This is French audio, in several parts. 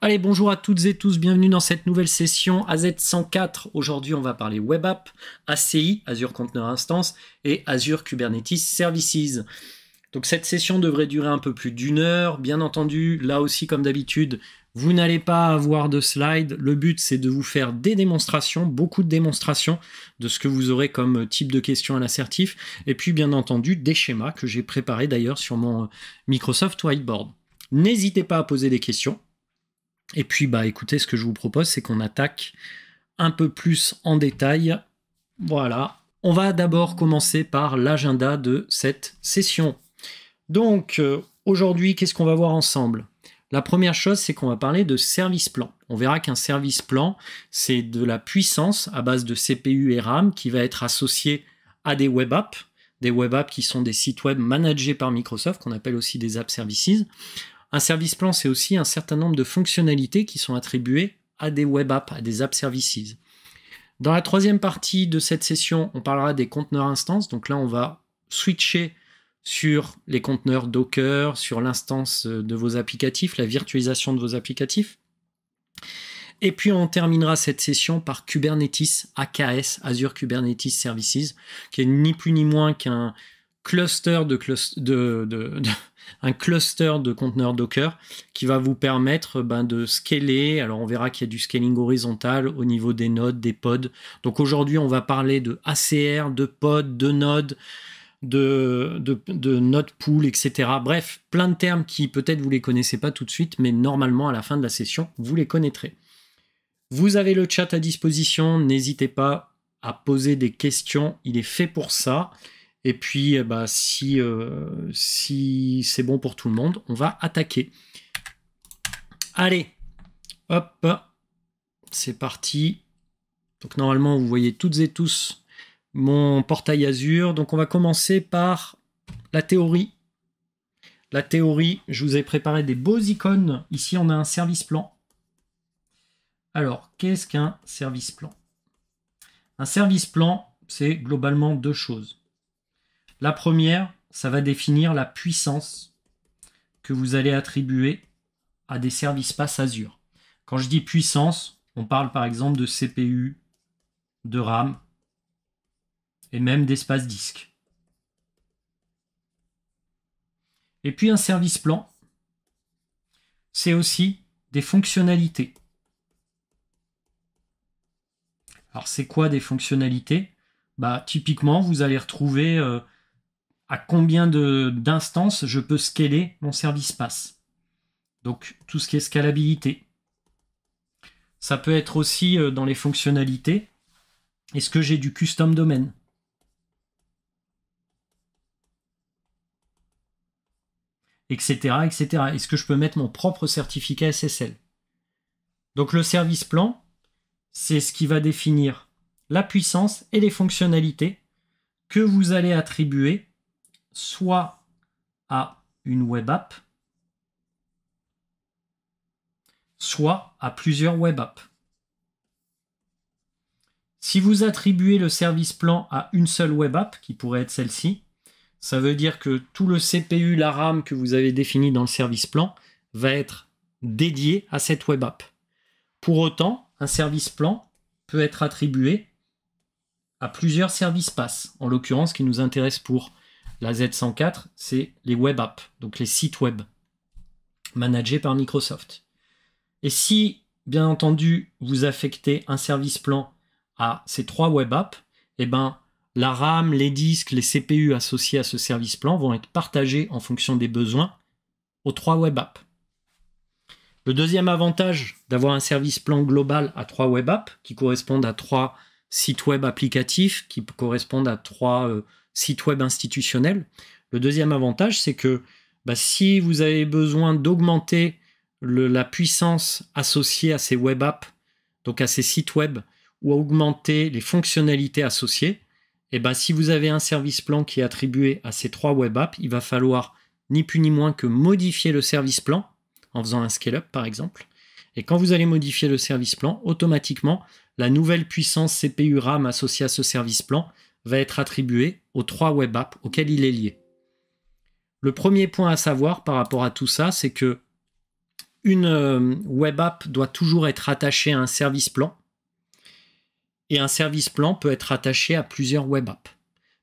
Allez, bonjour à toutes et tous, bienvenue dans cette nouvelle session AZ104. Aujourd'hui, on va parler Web App, ACI, Azure Container Instance, et Azure Kubernetes Services. Donc cette session devrait durer un peu plus d'une heure. Bien entendu, là aussi comme d'habitude, vous n'allez pas avoir de slide. Le but, c'est de vous faire des démonstrations, beaucoup de démonstrations de ce que vous aurez comme type de questions à l'assertif. Et puis, bien entendu, des schémas que j'ai préparés d'ailleurs sur mon euh, Microsoft Whiteboard. N'hésitez pas à poser des questions. Et puis, bah, écoutez, ce que je vous propose, c'est qu'on attaque un peu plus en détail. Voilà. On va d'abord commencer par l'agenda de cette session. Donc, euh, aujourd'hui, qu'est-ce qu'on va voir ensemble la première chose, c'est qu'on va parler de service plan. On verra qu'un service plan, c'est de la puissance à base de CPU et RAM qui va être associée à des web apps, des web apps qui sont des sites web managés par Microsoft, qu'on appelle aussi des app services. Un service plan, c'est aussi un certain nombre de fonctionnalités qui sont attribuées à des web apps, à des app services. Dans la troisième partie de cette session, on parlera des conteneurs instances. Donc là, on va switcher sur les conteneurs Docker, sur l'instance euh, de vos applicatifs, la virtualisation de vos applicatifs. Et puis on terminera cette session par Kubernetes AKS, Azure Kubernetes Services, qui est ni plus ni moins qu'un cluster de, un cluster de conteneurs Docker qui va vous permettre ben, de scaler. Alors on verra qu'il y a du scaling horizontal au niveau des nodes, des pods. Donc aujourd'hui on va parler de ACR, de pods, de nodes, de, de, pool, etc. Bref, plein de termes qui peut-être vous les connaissez pas tout de suite, mais normalement à la fin de la session, vous les connaîtrez. Vous avez le chat à disposition, n'hésitez pas à poser des questions, il est fait pour ça. Et puis, bah, si, euh, si c'est bon pour tout le monde, on va attaquer. Allez, hop, c'est parti. Donc normalement, vous voyez toutes et tous mon portail Azure. Donc on va commencer par la théorie. La théorie, je vous ai préparé des beaux icônes. Ici, on a un service plan. Alors, qu'est-ce qu'un service plan Un service plan, c'est globalement deux choses. La première, ça va définir la puissance que vous allez attribuer à des services pass Azure. Quand je dis puissance, on parle par exemple de CPU, de RAM, et même d'espace disque. Et puis un service plan, c'est aussi des fonctionnalités. Alors c'est quoi des fonctionnalités bah, Typiquement, vous allez retrouver euh, à combien d'instances je peux scaler mon service pass. Donc tout ce qui est scalabilité. Ça peut être aussi euh, dans les fonctionnalités, est-ce que j'ai du custom domaine etc., etc. Est-ce que je peux mettre mon propre certificat SSL Donc le service plan, c'est ce qui va définir la puissance et les fonctionnalités que vous allez attribuer soit à une web app, soit à plusieurs web apps. Si vous attribuez le service plan à une seule web app, qui pourrait être celle-ci, ça veut dire que tout le CPU, la RAM que vous avez défini dans le service plan va être dédié à cette web app. Pour autant, un service plan peut être attribué à plusieurs services pass. En l'occurrence, ce qui nous intéresse pour la Z104, c'est les web apps, donc les sites web managés par Microsoft. Et si, bien entendu, vous affectez un service plan à ces trois web apps, eh ben, la RAM, les disques, les CPU associés à ce service plan vont être partagés en fonction des besoins aux trois web apps. Le deuxième avantage d'avoir un service plan global à trois web apps, qui correspondent à trois sites web applicatifs, qui correspondent à trois euh, sites web institutionnels, le deuxième avantage, c'est que bah, si vous avez besoin d'augmenter la puissance associée à ces web apps, donc à ces sites web, ou augmenter les fonctionnalités associées, et eh ben, si vous avez un service plan qui est attribué à ces trois web apps, il va falloir ni plus ni moins que modifier le service plan en faisant un scale-up par exemple. Et quand vous allez modifier le service plan, automatiquement, la nouvelle puissance CPU RAM associée à ce service plan va être attribuée aux trois web apps auxquelles il est lié. Le premier point à savoir par rapport à tout ça, c'est que une euh, web app doit toujours être attachée à un service plan et un service plan peut être attaché à plusieurs web apps.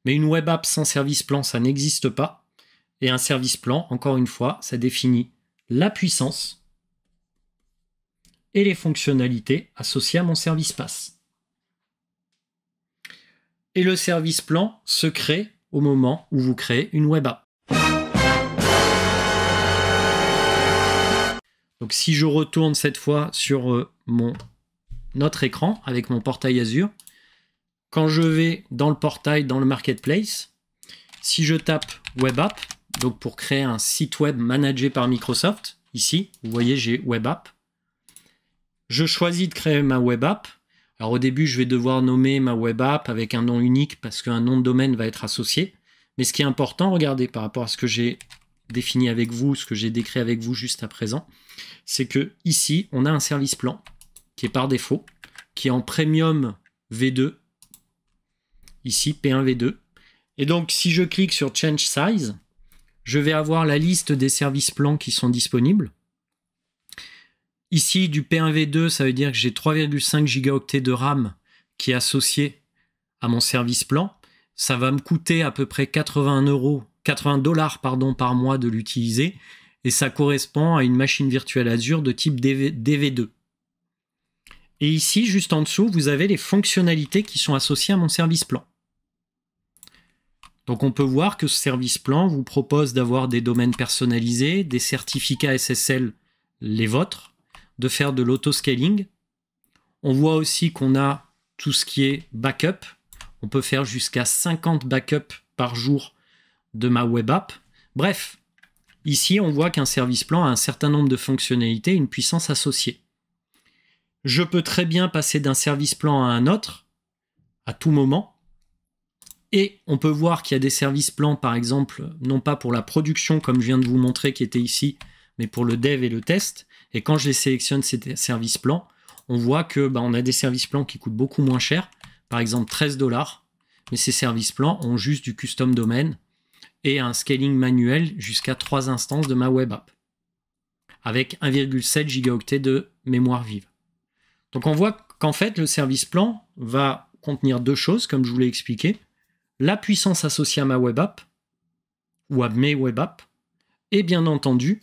Mais une web app sans service plan, ça n'existe pas. Et un service plan, encore une fois, ça définit la puissance et les fonctionnalités associées à mon service pass. Et le service plan se crée au moment où vous créez une web app. Donc si je retourne cette fois sur euh, mon notre écran avec mon portail Azure. Quand je vais dans le portail, dans le marketplace, si je tape Web App, donc pour créer un site web managé par Microsoft, ici, vous voyez, j'ai Web App. Je choisis de créer ma Web App. Alors au début, je vais devoir nommer ma Web App avec un nom unique parce qu'un nom de domaine va être associé. Mais ce qui est important, regardez, par rapport à ce que j'ai défini avec vous, ce que j'ai décrit avec vous juste à présent, c'est que ici, on a un service plan qui est par défaut, qui est en premium V2, ici P1 V2. Et donc si je clique sur Change Size, je vais avoir la liste des services plans qui sont disponibles. Ici, du P1V2, ça veut dire que j'ai 3,5 gigaoctets de RAM qui est associé à mon service plan. Ça va me coûter à peu près 80 euros, 80 dollars pardon, par mois de l'utiliser. Et ça correspond à une machine virtuelle Azure de type DV2. Et ici, juste en dessous, vous avez les fonctionnalités qui sont associées à mon service plan. Donc on peut voir que ce service plan vous propose d'avoir des domaines personnalisés, des certificats SSL, les vôtres, de faire de l'autoscaling. On voit aussi qu'on a tout ce qui est backup. On peut faire jusqu'à 50 backups par jour de ma web app. Bref, ici on voit qu'un service plan a un certain nombre de fonctionnalités et une puissance associée je peux très bien passer d'un service plan à un autre, à tout moment. Et on peut voir qu'il y a des services plans, par exemple, non pas pour la production, comme je viens de vous montrer qui était ici, mais pour le dev et le test. Et quand je les sélectionne, ces services plans, on voit que bah, on a des services plans qui coûtent beaucoup moins cher, par exemple 13 dollars, mais ces services plans ont juste du custom domain et un scaling manuel jusqu'à 3 instances de ma web app, avec 1,7 gigaoctets de mémoire vive. Donc on voit qu'en fait, le service plan va contenir deux choses, comme je vous l'ai expliqué. La puissance associée à ma web app, ou à mes web apps, et bien entendu,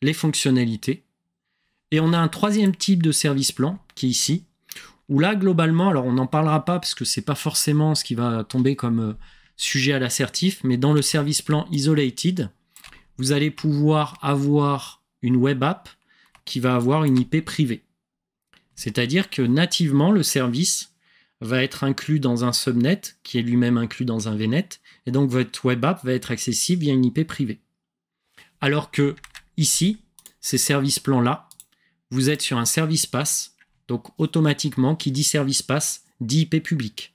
les fonctionnalités. Et on a un troisième type de service plan, qui est ici, où là, globalement, alors on n'en parlera pas parce que ce n'est pas forcément ce qui va tomber comme euh, sujet à l'assertif, mais dans le service plan isolated, vous allez pouvoir avoir une web app qui va avoir une IP privée. C'est-à-dire que nativement, le service va être inclus dans un subnet qui est lui-même inclus dans un VNet, et donc votre web app va être accessible via une IP privée. Alors que ici, ces services plans-là, vous êtes sur un service pass, donc automatiquement, qui dit service pass, dit IP public.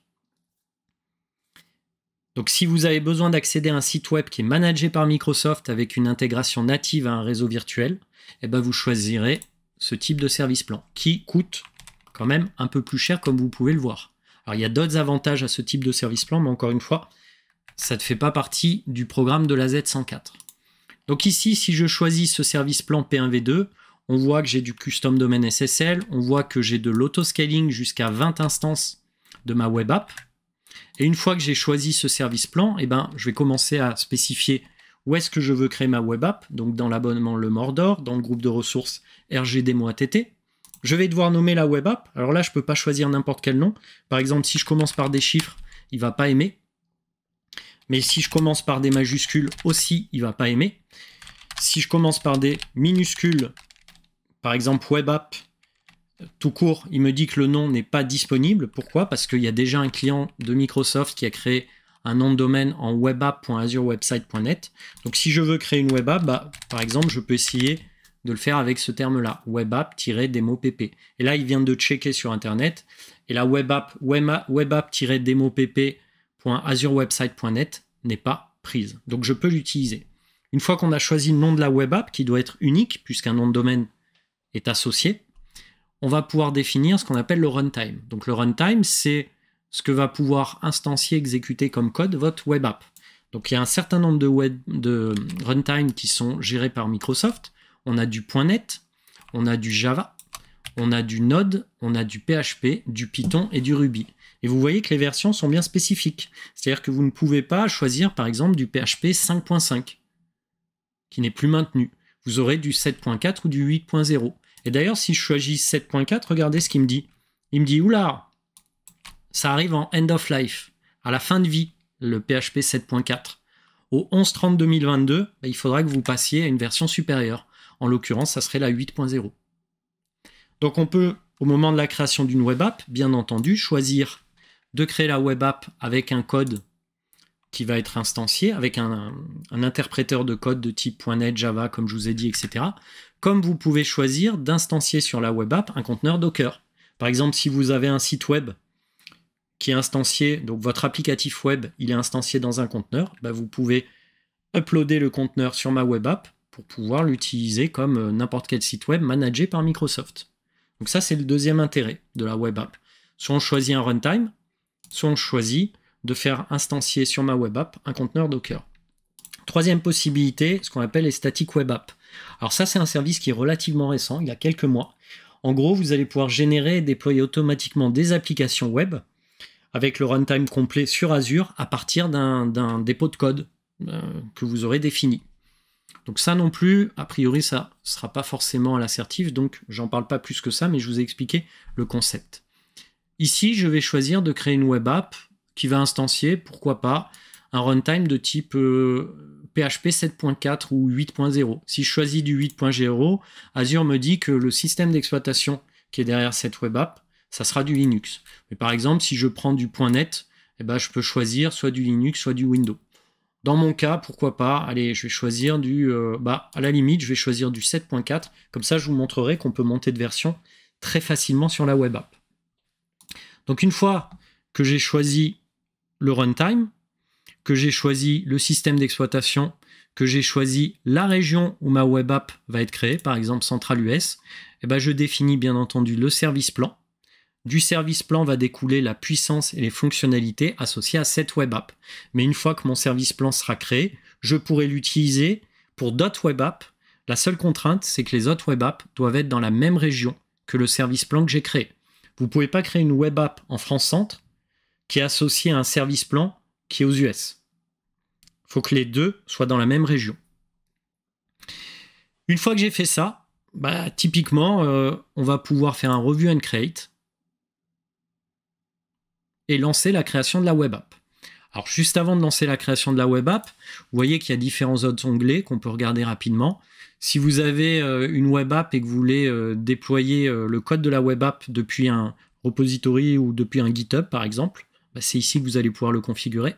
Donc si vous avez besoin d'accéder à un site web qui est managé par Microsoft avec une intégration native à un réseau virtuel, eh ben, vous choisirez ce type de service plan, qui coûte quand même un peu plus cher, comme vous pouvez le voir. Alors, il y a d'autres avantages à ce type de service plan, mais encore une fois, ça ne fait pas partie du programme de la Z104. Donc ici, si je choisis ce service plan P1V2, on voit que j'ai du custom domain SSL, on voit que j'ai de l'autoscaling jusqu'à 20 instances de ma web app. Et une fois que j'ai choisi ce service plan, eh ben, je vais commencer à spécifier où est-ce que je veux créer ma web app, donc dans l'abonnement Le Mordor, dans le groupe de ressources RGD-TT. Je vais devoir nommer la web app. Alors là, je ne peux pas choisir n'importe quel nom. Par exemple, si je commence par des chiffres, il ne va pas aimer. Mais si je commence par des majuscules aussi, il ne va pas aimer. Si je commence par des minuscules, par exemple web app, tout court, il me dit que le nom n'est pas disponible. Pourquoi Parce qu'il y a déjà un client de Microsoft qui a créé un nom de domaine en webapp.azurewebsite.net. Donc si je veux créer une web app, bah, par exemple, je peux essayer de le faire avec ce terme-là, webapp pp. Et là, il vient de checker sur Internet. Et la webapp, webapp ppazurewebsitenet n'est pas prise. Donc je peux l'utiliser. Une fois qu'on a choisi le nom de la web app qui doit être unique, puisqu'un nom de domaine est associé, on va pouvoir définir ce qu'on appelle le runtime. Donc le runtime, c'est ce que va pouvoir instancier, exécuter comme code votre web app. Donc il y a un certain nombre de, web, de runtime qui sont gérés par Microsoft. On a du .NET, on a du Java, on a du Node, on a du PHP, du Python et du Ruby. Et vous voyez que les versions sont bien spécifiques. C'est-à-dire que vous ne pouvez pas choisir par exemple du PHP 5.5 qui n'est plus maintenu. Vous aurez du 7.4 ou du 8.0. Et d'ailleurs, si je choisis 7.4, regardez ce qu'il me dit. Il me dit, oula, ça arrive en end of life, à la fin de vie, le PHP 7.4. Au 11-30-2022, bah, il faudra que vous passiez à une version supérieure. En l'occurrence, ça serait la 8.0. Donc on peut, au moment de la création d'une web app, bien entendu, choisir de créer la web app avec un code qui va être instancié, avec un, interpréteur de code de type .NET, Java, comme je vous ai dit, etc. Comme vous pouvez choisir d'instancier sur la web app un conteneur Docker. Par exemple, si vous avez un site web qui est instancié, donc votre applicatif web, il est instancié dans un conteneur, bah, vous pouvez uploader le conteneur sur ma web app pour pouvoir l'utiliser comme euh, n'importe quel site web managé par Microsoft. Donc ça, c'est le deuxième intérêt de la web app. Soit on choisit un runtime, soit on choisit de faire instancier sur ma web app un conteneur Docker. Troisième possibilité, ce qu'on appelle les static web app. Alors ça, c'est un service qui est relativement récent, il y a quelques mois. En gros, vous allez pouvoir générer et déployer automatiquement des applications web avec le runtime complet sur Azure à partir d'un dépôt de code euh, que vous aurez défini. Donc ça non plus, a priori, ça ne sera pas forcément à l'assertif, donc j'en parle pas plus que ça, mais je vous ai expliqué le concept. Ici, je vais choisir de créer une web app qui va instancier, pourquoi pas, un runtime de type PHP euh, 7.4 ou 8.0. Si je choisis du 8.0, Azure me dit que le système d'exploitation qui est derrière cette web app, ça sera du Linux. Mais par exemple, si je prends du .NET, eh ben, je peux choisir soit du Linux, soit du Windows. Dans mon cas, pourquoi pas Allez, je vais choisir du... Euh, bah, à la limite, je vais choisir du 7.4. Comme ça, je vous montrerai qu'on peut monter de version très facilement sur la web app. Donc une fois que j'ai choisi le runtime, que j'ai choisi le système d'exploitation, que j'ai choisi la région où ma web app va être créée, par exemple Central US, eh ben, je définis bien entendu le service plan du service plan va découler la puissance et les fonctionnalités associées à cette web app. Mais une fois que mon service plan sera créé, je pourrai l'utiliser pour d'autres web apps. La seule contrainte, c'est que les autres web apps doivent être dans la même région que le service plan que j'ai créé. Vous ne pouvez pas créer une web app en France Centre qui est associée à un service plan qui est aux US. Il faut que les deux soient dans la même région. Une fois que j'ai fait ça, bah, typiquement, euh, on va pouvoir faire un review and create et lancer la création de la web app. Alors juste avant de lancer la création de la web app, vous voyez qu'il y a différents autres onglets qu'on peut regarder rapidement. Si vous avez euh, une web app et que vous voulez euh, déployer euh, le code de la web app depuis un repository ou depuis un GitHub par exemple, bah, c'est ici que vous allez pouvoir le configurer.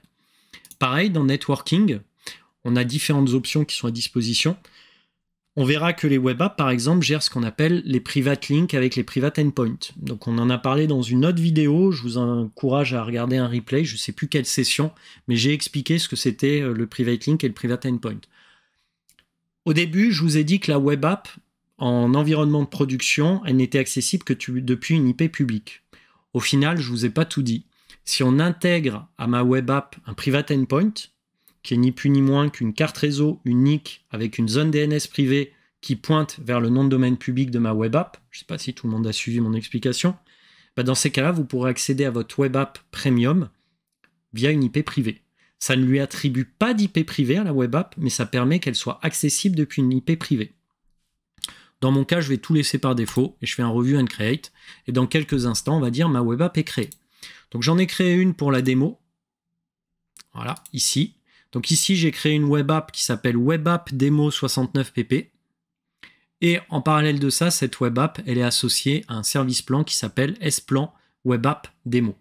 Pareil, dans Networking, on a différentes options qui sont à disposition on verra que les web apps, par exemple, gèrent ce qu'on appelle les private links avec les private endpoints. Donc on en a parlé dans une autre vidéo, je vous encourage à regarder un replay, je ne sais plus quelle session, mais j'ai expliqué ce que c'était euh, le private link et le private endpoint. Au début, je vous ai dit que la web app, en environnement de production, elle n'était accessible que depuis une IP publique. Au final, je ne vous ai pas tout dit. Si on intègre à ma web app un private endpoint, qui est ni plus ni moins qu'une carte réseau unique avec une zone DNS privée qui pointe vers le nom de domaine public de ma web app. Je ne sais pas si tout le monde a suivi mon explication. Bah, dans ces cas-là, vous pourrez accéder à votre web app premium via une IP privée. Ça ne lui attribue pas d'IP privée à la web app, mais ça permet qu'elle soit accessible depuis une IP privée. Dans mon cas, je vais tout laisser par défaut et je fais un review and create. Et dans quelques instants, on va dire ma web app est créée. Donc j'en ai créé une pour la démo. Voilà, ici. Donc ici, j'ai créé une web app qui s'appelle Web App Demo 69pp. Et en parallèle de ça, cette web app, elle est associée à un service plan qui s'appelle S-Plan Web App Demo.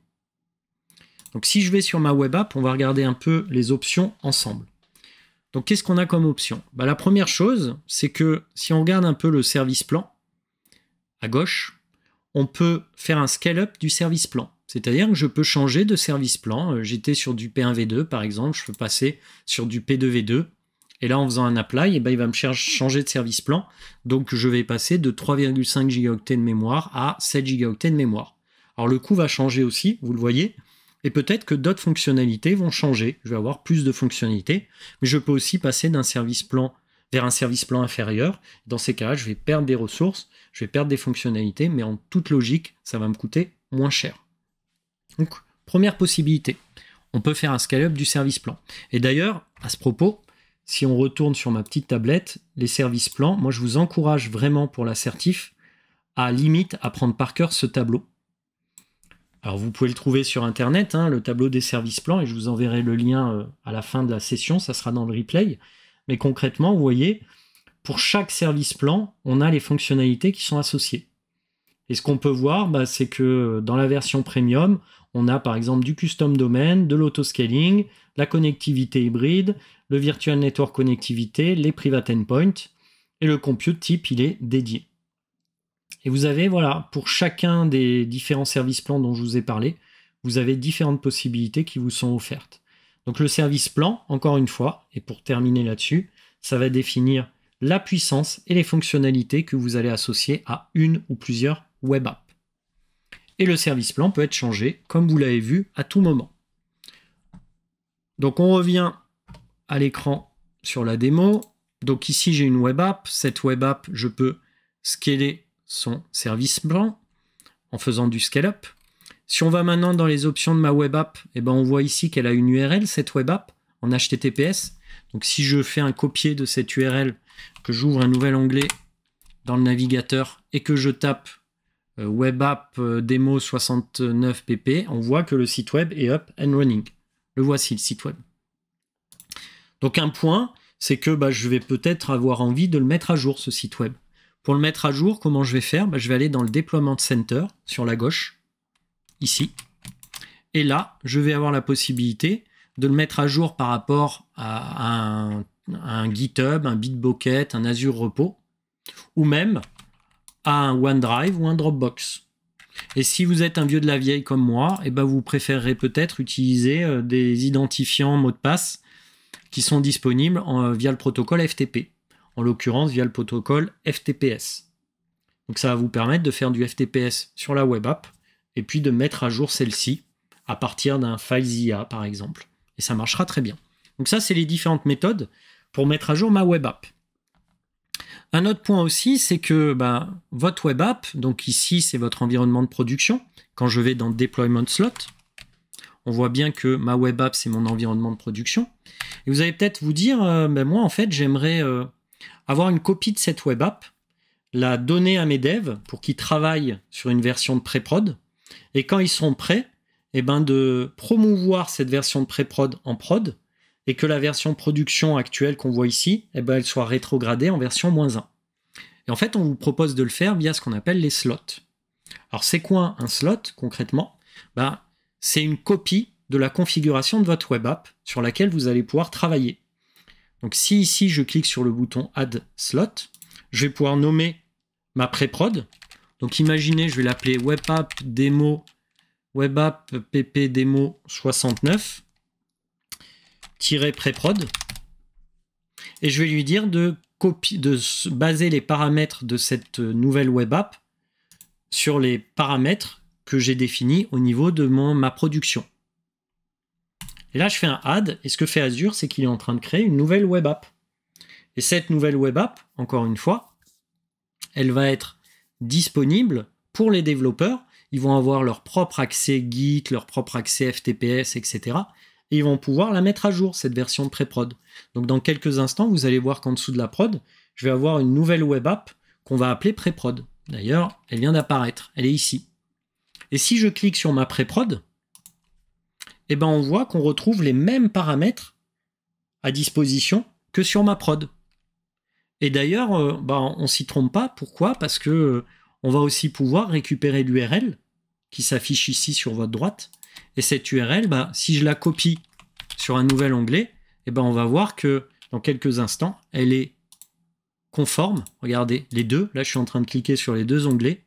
Donc si je vais sur ma web app, on va regarder un peu les options ensemble. Donc qu'est-ce qu'on a comme option bah, La première chose, c'est que si on regarde un peu le service plan, à gauche, on peut faire un scale-up du service plan. C'est-à-dire que je peux changer de service plan. Euh, j'étais sur du P1V2 par exemple, je peux passer sur du P2V2. Et là, en faisant un apply, eh ben, il va me changer de service plan. Donc, je vais passer de 3,5 gigaoctets de mémoire à 7 gigaoctets de mémoire. Alors, le coût va changer aussi, vous le voyez. Et peut-être que d'autres fonctionnalités vont changer. Je vais avoir plus de fonctionnalités. Mais je peux aussi passer d'un service plan vers un service plan inférieur. Dans ces cas-là, je vais perdre des ressources, je vais perdre des fonctionnalités. Mais en toute logique, ça va me coûter moins cher. Donc, première possibilité, on peut faire un scale-up du service plan. Et d'ailleurs, à ce propos, si on retourne sur ma petite tablette, les services plans, moi je vous encourage vraiment pour l'assertif à limite à prendre par cœur ce tableau. Alors vous pouvez le trouver sur internet, hein, le tableau des services plans, et je vous enverrai le lien euh, à la fin de la session, ça sera dans le replay. Mais concrètement, vous voyez, pour chaque service plan, on a les fonctionnalités qui sont associées. Et ce qu'on peut voir, bah, c'est que euh, dans la version premium, on a par exemple du custom domain, de l'autoscaling, la connectivité hybride, le virtual network connectivité, les private endpoints et le compute type, il est dédié. Et vous avez, voilà, pour chacun des différents services plans dont je vous ai parlé, vous avez différentes possibilités qui vous sont offertes. Donc le service plan, encore une fois, et pour terminer là-dessus, ça va définir la puissance et les fonctionnalités que vous allez associer à une ou plusieurs web apps et le service plan peut être changé, comme vous l'avez vu, à tout moment. Donc on revient à l'écran sur la démo. Donc ici j'ai une web app. Cette web app, je peux scaler son service plan en faisant du scale-up. Si on va maintenant dans les options de ma web app, eh ben on voit ici qu'elle a une URL, cette web app, en HTTPS. Donc si je fais un copier de cette URL, que j'ouvre un nouvel onglet dans le navigateur et que je tape euh, web app euh, démo 69 pp, on voit que le site web est up and running. Le voici, le site web. Donc un point, c'est que bah, je vais peut-être avoir envie de le mettre à jour, ce site web. Pour le mettre à jour, comment je vais faire bah, Je vais aller dans le déploiement center, sur la gauche, ici. Et là, je vais avoir la possibilité de le mettre à jour par rapport à un, un GitHub, un Bitbucket, un Azure Repo, ou même à un OneDrive ou un Dropbox. Et si vous êtes un vieux de la vieille comme moi, et eh ben vous préférerez peut-être utiliser euh, des identifiants mots de passe qui sont disponibles euh, via le protocole FTP, en l'occurrence via le protocole FTPS. Donc ça va vous permettre de faire du FTPS sur la web app et puis de mettre à jour celle-ci à partir d'un file ZIA par exemple. Et ça marchera très bien. Donc ça, c'est les différentes méthodes pour mettre à jour ma web app. Un autre point aussi, c'est que ben, votre web app, donc ici c'est votre environnement de production. Quand je vais dans Deployment Slot, on voit bien que ma web app c'est mon environnement de production. Et vous allez peut-être vous dire, euh, ben, moi en fait j'aimerais euh, avoir une copie de cette web app, la donner à mes devs pour qu'ils travaillent sur une version de pré-prod. Et quand ils sont prêts, eh ben de promouvoir cette version de pré-prod en prod et que la version production actuelle qu'on voit ici, eh ben, elle soit rétrogradée en version moins 1. Et en fait, on vous propose de le faire via ce qu'on appelle les slots. Alors c'est quoi un slot concrètement ben, C'est une copie de la configuration de votre web app sur laquelle vous allez pouvoir travailler. Donc si ici je clique sur le bouton Add Slot, je vais pouvoir nommer ma pré-prod. Donc imaginez, je vais l'appeler Web App démo, Web App PP démo 69 pré-prod et je vais lui dire de, de baser les paramètres de cette euh, nouvelle web app sur les paramètres que j'ai définis au niveau de ma production. Et là, je fais un add, et ce que fait Azure, c'est qu'il est en train de créer une nouvelle web app. Et cette nouvelle web app, encore une fois, elle va être disponible pour les développeurs. Ils vont avoir leur propre accès Git, leur propre accès FTPS, etc et ils vont pouvoir la mettre à jour, cette version de pré-prod. Donc dans quelques instants, vous allez voir qu'en dessous de la prod, je vais avoir une nouvelle web app qu'on va appeler pré-prod. D'ailleurs, elle vient d'apparaître, elle est ici. Et si je clique sur ma pré-prod, eh ben on voit qu'on retrouve les mêmes paramètres à disposition que sur ma prod. Et d'ailleurs, on euh, ben, ne on s'y trompe pas. Pourquoi Parce que euh, on va aussi pouvoir récupérer l'URL qui s'affiche ici sur votre droite et cette URL, bah, si je la copie sur un nouvel onglet, eh ben, on va voir que dans quelques instants, elle est conforme. Regardez, les deux, là je suis en train de cliquer sur les deux onglets.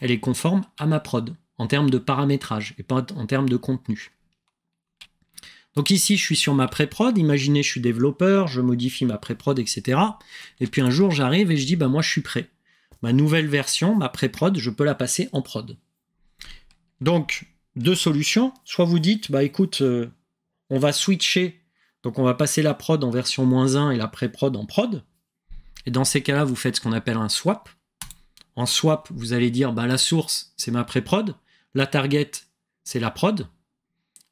Elle est conforme à ma prod en termes de paramétrage et pas en termes de contenu. Donc ici, je suis sur ma pré-prod. Imaginez, je suis développeur, je modifie ma pré-prod, etc. Et puis un jour, j'arrive et je dis, bah moi, je suis prêt. Ma nouvelle version, ma pré-prod, je peux la passer en prod. Donc, deux solutions. Soit vous dites, bah écoute, euh, on va switcher, donc on va passer la prod en version moins 1 et la pré-prod en prod. Et dans ces cas-là, vous faites ce qu'on appelle un swap. En swap, vous allez dire, bah la source, c'est ma pré-prod, la target, c'est la prod.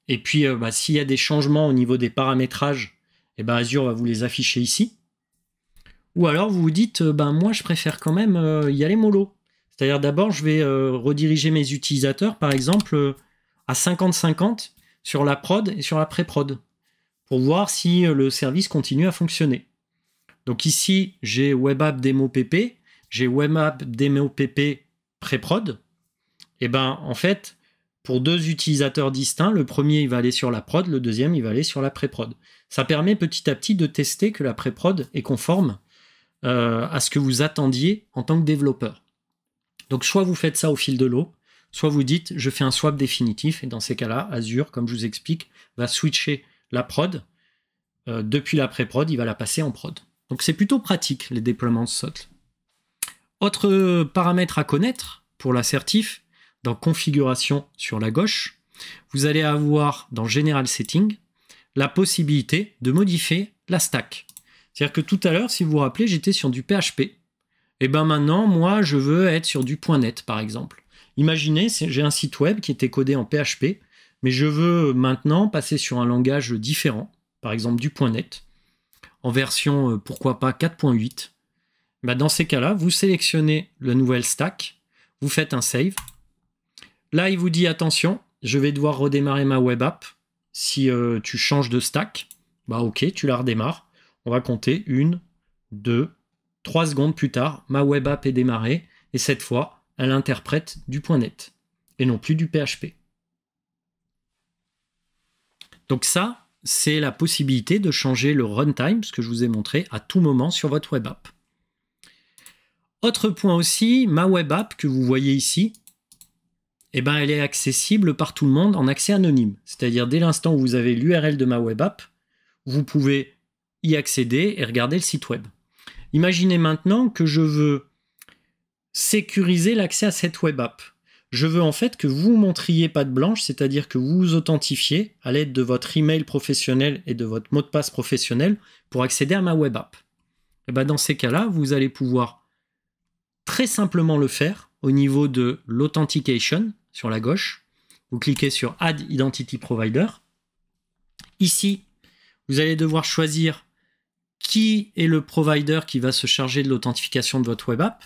Et puis, euh, bah, s'il y a des changements au niveau des paramétrages, et eh ben, Azure va vous les afficher ici. Ou alors, vous vous dites, euh, bah, moi, je préfère quand même y aller mollo. C'est-à-dire, d'abord, je vais rediriger mes utilisateurs, par exemple à 50-50 sur la prod et sur la pré-prod pour voir si euh, le service continue à fonctionner. Donc ici, j'ai WebApp Demo PP, j'ai app Demo PP pré-prod. Et eh ben en fait, pour deux utilisateurs distincts, le premier il va aller sur la prod, le deuxième il va aller sur la pré-prod. Ça permet petit à petit de tester que la pré-prod est conforme euh, à ce que vous attendiez en tant que développeur. Donc soit vous faites ça au fil de l'eau, soit vous dites je fais un swap définitif, et dans ces cas-là, Azure, comme je vous explique, va switcher la prod. Euh, depuis la pré-prod, il va la passer en prod. Donc c'est plutôt pratique les déploiements de SOTL. Autre euh, paramètre à connaître pour l'assertif, dans configuration sur la gauche, vous allez avoir dans General Setting la possibilité de modifier la stack. C'est-à-dire que tout à l'heure, si vous vous rappelez, j'étais sur du PHP. Et eh bien maintenant, moi, je veux être sur du .NET, par exemple. Imaginez, j'ai un site web qui était codé en PHP, mais je veux maintenant passer sur un langage différent, par exemple du .NET, en version euh, pourquoi pas 4.8. Bah, dans ces cas-là, vous sélectionnez le nouvel stack, vous faites un save. Là, il vous dit attention, je vais devoir redémarrer ma web app. Si euh, tu changes de stack, bah ok, tu la redémarres. On va compter une, deux, trois secondes plus tard, ma web app est démarrée et cette fois, à l'interprète du point net, et non plus du PHP. Donc ça, c'est la possibilité de changer le runtime, ce que je vous ai montré, à tout moment sur votre web app. Autre point aussi, ma web app que vous voyez ici, eh ben elle est accessible par tout le monde en accès anonyme. C'est-à-dire dès l'instant où vous avez l'URL de ma web app, vous pouvez y accéder et regarder le site web. Imaginez maintenant que je veux sécuriser l'accès à cette web app. Je veux en fait que vous montriez pas de blanche, c'est-à-dire que vous vous authentifiez à l'aide de votre email professionnel et de votre mot de passe professionnel pour accéder à ma web app. Et eh ben dans ces cas-là, vous allez pouvoir très simplement le faire au niveau de l'authentication sur la gauche. Vous cliquez sur Add Identity Provider. Ici, vous allez devoir choisir qui est le provider qui va se charger de l'authentification de votre web app.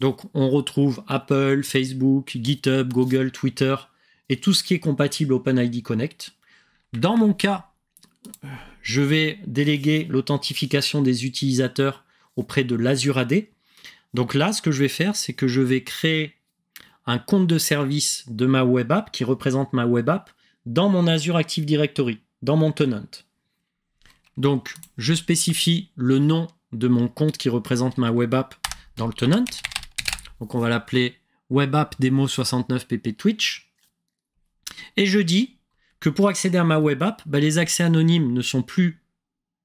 Donc on retrouve Apple, Facebook, GitHub, Google, Twitter et tout ce qui est compatible OpenID Connect. Dans mon cas, je vais déléguer l'authentification des utilisateurs auprès de l'Azure AD. Donc là, ce que je vais faire, c'est que je vais créer un compte de service de ma web app qui représente ma web app dans mon Azure Active Directory, dans mon tenant. Donc, je spécifie le nom de mon compte qui représente ma web app dans le tenant. Donc on va l'appeler Web App Demo 69 PP Twitch. Et je dis que pour accéder à ma Web App, bah, les accès anonymes ne sont plus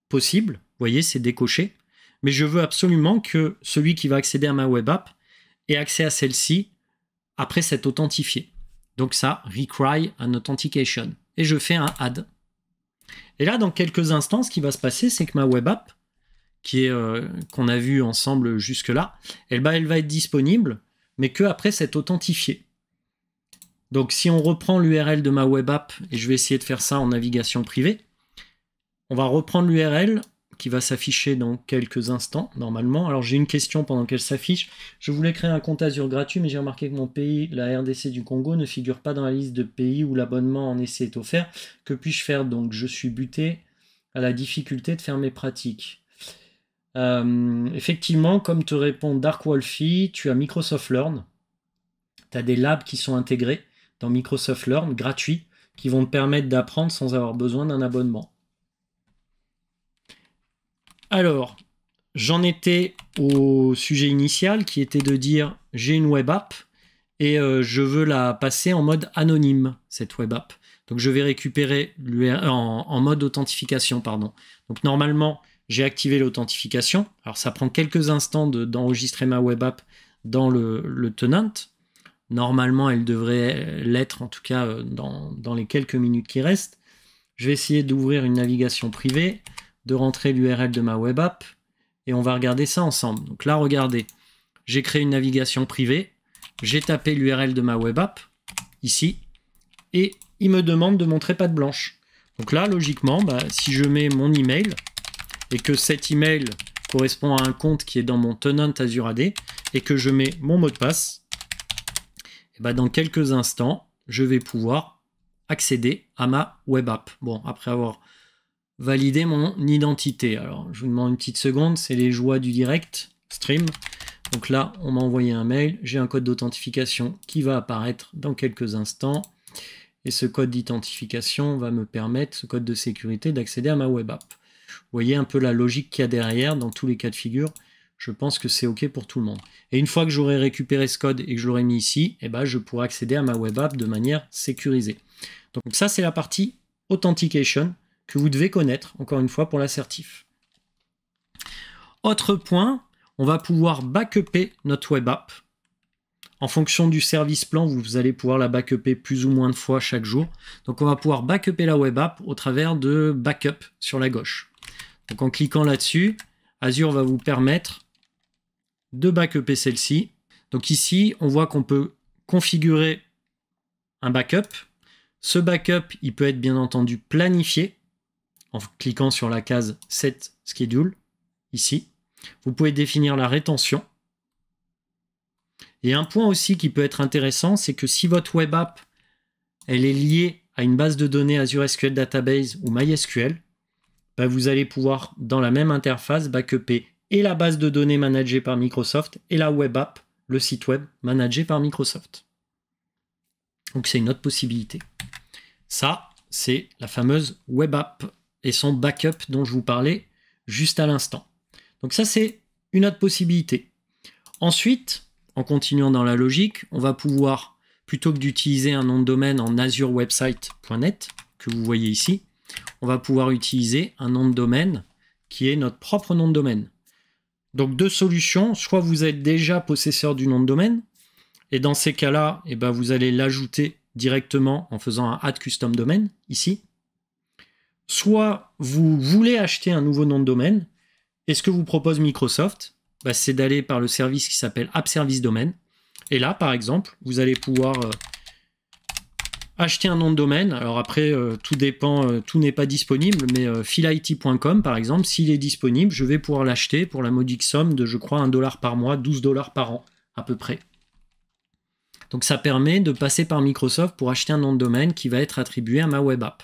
possibles. Vous voyez, c'est décoché. Mais je veux absolument que celui qui va accéder à ma Web App ait accès à celle-ci après s'être authentifié. Donc ça, Recry an Authentication. Et je fais un Add. Et là, dans quelques instants, ce qui va se passer, c'est que ma Web App qui est euh, qu'on a vu ensemble jusque-là, elle, elle va être disponible, mais que après s'être authentifiée. Donc si on reprend l'URL de ma web app, et je vais essayer de faire ça en navigation privée, on va reprendre l'URL qui va s'afficher dans quelques instants, normalement. Alors j'ai une question pendant qu'elle s'affiche. Je voulais créer un compte Azure gratuit, mais j'ai remarqué que mon pays, la RDC du Congo, ne figure pas dans la liste de pays où l'abonnement en essai est offert. Que puis-je faire Donc je suis buté à la difficulté de faire mes pratiques. Euh, effectivement, comme te répond Dark Wolfie, tu as Microsoft Learn. Tu as des labs qui sont intégrés dans Microsoft Learn, gratuits, qui vont te permettre d'apprendre sans avoir besoin d'un abonnement. Alors, j'en étais au sujet initial qui était de dire j'ai une web app et euh, je veux la passer en mode anonyme, cette web app. Donc je vais récupérer en, en mode authentification, pardon. Donc normalement, j'ai activé l'authentification. Alors ça prend quelques instants d'enregistrer ma web app dans le, tenant. Normalement, elle devrait l'être, en tout cas euh, dans, les quelques minutes qui restent. Je vais essayer d'ouvrir une navigation privée, de rentrer l'URL de ma web app, et on va regarder ça ensemble. Donc là, regardez, j'ai créé une navigation privée, j'ai tapé l'URL de ma web app, ici, et il me demande de montrer pas de blanche. Donc là, logiquement, bah, si je mets mon email, et que cet email correspond à un compte qui est dans mon tenant Azure AD et que je mets mon mot de passe, et eh ben, dans quelques instants, je vais pouvoir accéder à ma web app. Bon, après avoir validé mon identité. Alors, je vous demande une petite seconde, c'est les joies du direct stream. Donc là, on m'a envoyé un mail, j'ai un code d'authentification qui va apparaître dans quelques instants. Et ce code d'identification va me permettre, ce code de sécurité, d'accéder à ma web app voyez un peu la logique qu'il y a derrière dans tous les cas de figure. Je pense que c'est OK pour tout le monde. Et une fois que j'aurai récupéré ce code et que je l'aurai mis ici, eh ben, je pourrai accéder à ma web app de manière sécurisée. Donc ça, c'est la partie authentication que vous devez connaître, encore une fois, pour l'assertif. Autre point, on va pouvoir backuper notre web app. En fonction du service plan, vous allez pouvoir la backuper plus ou moins de fois chaque jour. Donc on va pouvoir backuper la web app au travers de backup sur la gauche. Donc en cliquant là-dessus, Azure va vous permettre de backuper celle-ci. Donc ici, on voit qu'on peut configurer un backup. Ce backup, il peut être bien entendu planifié en cliquant sur la case Set Schedule, ici. Vous pouvez définir la rétention. Et un point aussi qui peut être intéressant, c'est que si votre web app elle est liée à une base de données Azure SQL Database ou MySQL, bah, vous allez pouvoir, dans la même interface, backuper et la base de données managée par Microsoft et la web app, le site web managé par Microsoft. Donc c'est une autre possibilité. Ça, c'est la fameuse web app et son backup dont je vous parlais juste à l'instant. Donc ça, c'est une autre possibilité. Ensuite, en continuant dans la logique, on va pouvoir, plutôt que d'utiliser un nom de domaine en azurewebsite.net, que vous voyez ici, on va pouvoir utiliser un nom de domaine qui est notre propre nom de domaine. Donc deux solutions, soit vous êtes déjà possesseur du nom de domaine, et dans ces cas-là, eh ben, vous allez l'ajouter directement en faisant un add custom domain ici. Soit vous voulez acheter un nouveau nom de domaine, et ce que vous propose Microsoft, bah, c'est d'aller par le service qui s'appelle App Service Domain. Et là, par exemple, vous allez pouvoir euh, acheter un nom de domaine. Alors après, euh, tout dépend, euh, tout n'est pas disponible, mais euh, par exemple, s'il est disponible, je vais pouvoir l'acheter pour la modique somme de, je crois, 1 dollar par mois, 12 dollars par an à peu près. Donc ça permet de passer par Microsoft pour acheter un nom de domaine qui va être attribué à ma web app.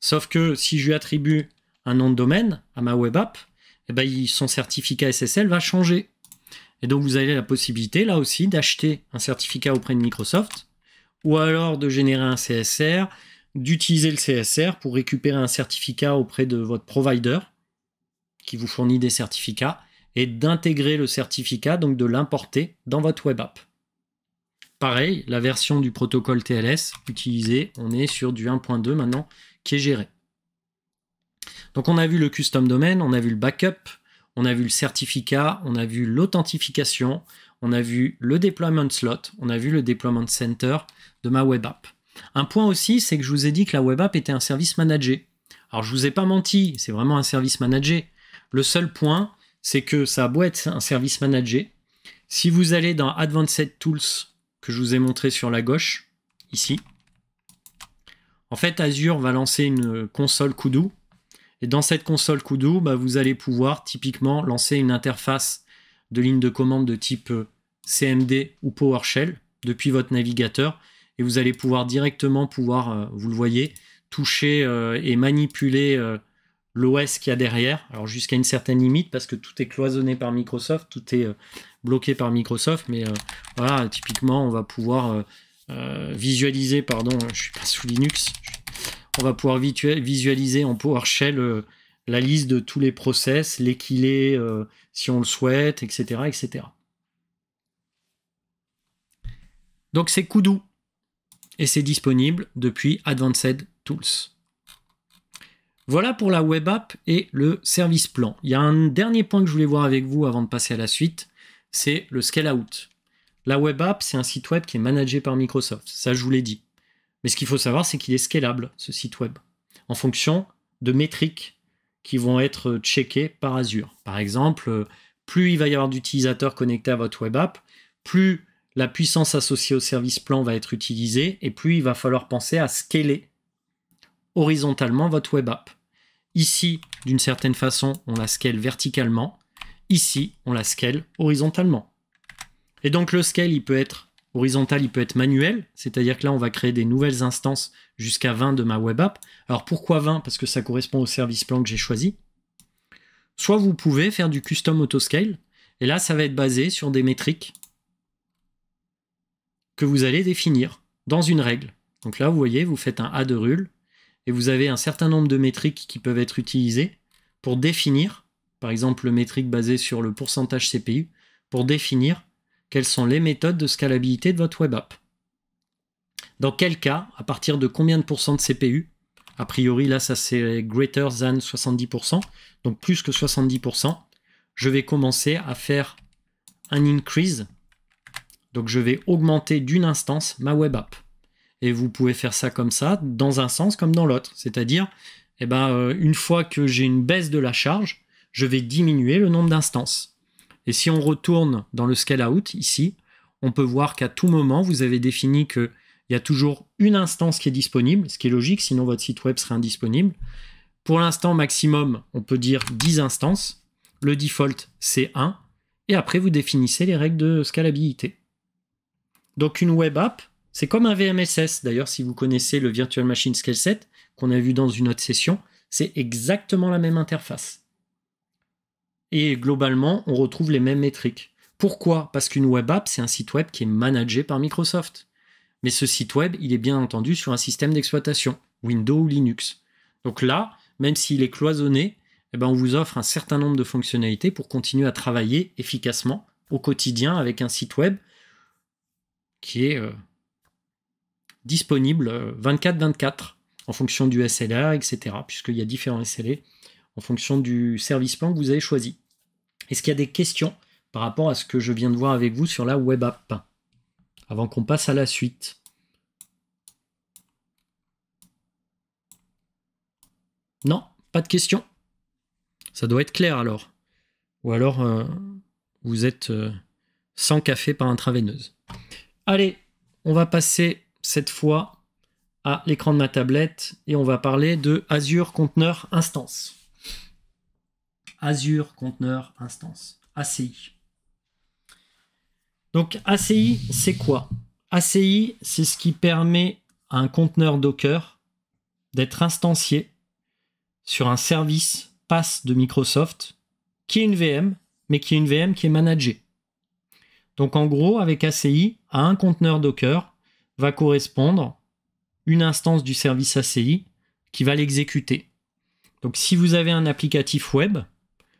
Sauf que si je lui attribue un nom de domaine à ma web app, eh ben, son certificat SSL va changer. Et donc vous avez la possibilité là aussi d'acheter un certificat auprès de Microsoft ou alors de générer un CSR, d'utiliser le CSR pour récupérer un certificat auprès de votre provider qui vous fournit des certificats et d'intégrer le certificat, donc de l'importer dans votre web app. Pareil, la version du protocole TLS utilisée, on est sur du 1.2 maintenant qui est géré. Donc on a vu le custom domain, on a vu le backup, on a vu le certificat, on a vu l'authentification, on a vu le deployment slot, on a vu le deployment center, ma web app. Un point aussi, c'est que je vous ai dit que la web app était un service managé. Alors je vous ai pas menti, c'est vraiment un service managé. Le seul point, c'est que ça a beau être un service managé. Si vous allez dans Advanced Tools que je vous ai montré sur la gauche, ici, en fait Azure va lancer une console Kudu. Et dans cette console Kudu, bah, vous allez pouvoir typiquement lancer une interface de ligne de commande de type euh, CMD ou PowerShell depuis votre navigateur et vous allez pouvoir directement pouvoir, euh, vous le voyez, toucher euh, et manipuler euh, l'OS qu'il y a derrière, alors jusqu'à une certaine limite, parce que tout est cloisonné par Microsoft, tout est bloqué par Microsoft, mais voilà, typiquement, on va pouvoir visualiser, pardon, je suis pas sous Linux, on va pouvoir visualiser en PowerShell la liste de tous les process, les qu'il est, si on le souhaite, etc., etc. Donc c'est Kudu et c'est disponible depuis Advanced Tools. Voilà pour la web app et le service plan. Il y a un dernier point que je voulais voir avec vous avant de passer à la suite, c'est le scale out. La web app, c'est un site web qui est managé par Microsoft, ça je vous l'ai dit. Mais ce qu'il faut savoir, c'est qu'il est scalable, ce site web, en fonction de métriques qui vont être checkées par Azure. Par exemple, euh, plus il va y avoir d'utilisateurs connectés à votre web app, plus la puissance associée au service plan va être utilisée, et puis, il va falloir penser à scaler horizontalement votre web app. Ici, d'une certaine façon, on la scale verticalement. Ici, on la scale horizontalement. Et donc le scale, il peut être horizontal, il peut être manuel, c'est-à-dire que là, on va créer des nouvelles instances jusqu'à 20 de ma web app. Alors pourquoi 20 Parce que ça correspond au service plan que j'ai choisi. Soit vous pouvez faire du custom autoscale, et là, ça va être basé sur des métriques que vous allez définir dans une règle. Donc là, vous voyez, vous faites un A de rule et vous avez un certain nombre de métriques qui peuvent être utilisées pour définir, par exemple le métrique basé sur le pourcentage CPU, pour définir quelles sont les méthodes de scalabilité de votre web app. Dans quel cas, à partir de combien de pourcents de CPU A priori, là, ça c'est greater than 70%, donc plus que 70%. Je vais commencer à faire un increase donc je vais augmenter d'une instance ma web app. Et vous pouvez faire ça comme ça, dans un sens comme dans l'autre. C'est-à-dire, eh ben, euh, une fois que j'ai une baisse de la charge, je vais diminuer le nombre d'instances. Et si on retourne dans le scale-out, ici, on peut voir qu'à tout moment, vous avez défini qu'il y a toujours une instance qui est disponible, ce qui est logique, sinon votre site web serait indisponible. Pour l'instant, maximum, on peut dire 10 instances. Le default, c'est 1. Et après, vous définissez les règles de scalabilité. Donc une web app, c'est comme un VMSS. D'ailleurs, si vous connaissez le Virtual Machine Scale Set qu'on a vu dans une autre session, c'est exactement la même interface. Et globalement, on retrouve les mêmes métriques. Pourquoi Parce qu'une web app, c'est un site web qui est managé par Microsoft. Mais ce site web, il est bien entendu sur un système d'exploitation, Windows ou Linux. Donc là, même s'il est cloisonné, eh ben, on vous offre un certain nombre de fonctionnalités pour continuer à travailler efficacement au quotidien avec un site web qui est euh, disponible 24-24 euh, en fonction du SLA, etc., puisqu'il y a différents SLA en fonction du service plan que vous avez choisi. Est-ce qu'il y a des questions par rapport à ce que je viens de voir avec vous sur la web app Avant qu'on passe à la suite. Non, pas de questions. Ça doit être clair alors. Ou alors, euh, vous êtes sans café par intraveineuse. Allez, on va passer cette fois à l'écran de ma tablette et on va parler de Azure Container Instance. Azure Conteneur Instance, ACI. Donc ACI, c'est quoi ACI, c'est ce qui permet à un conteneur Docker d'être instancié sur un service pass de Microsoft qui est une VM, mais qui est une VM qui est managée. Donc en gros, avec ACI, un conteneur Docker va correspondre une instance du service ACI qui va l'exécuter. Donc si vous avez un applicatif web,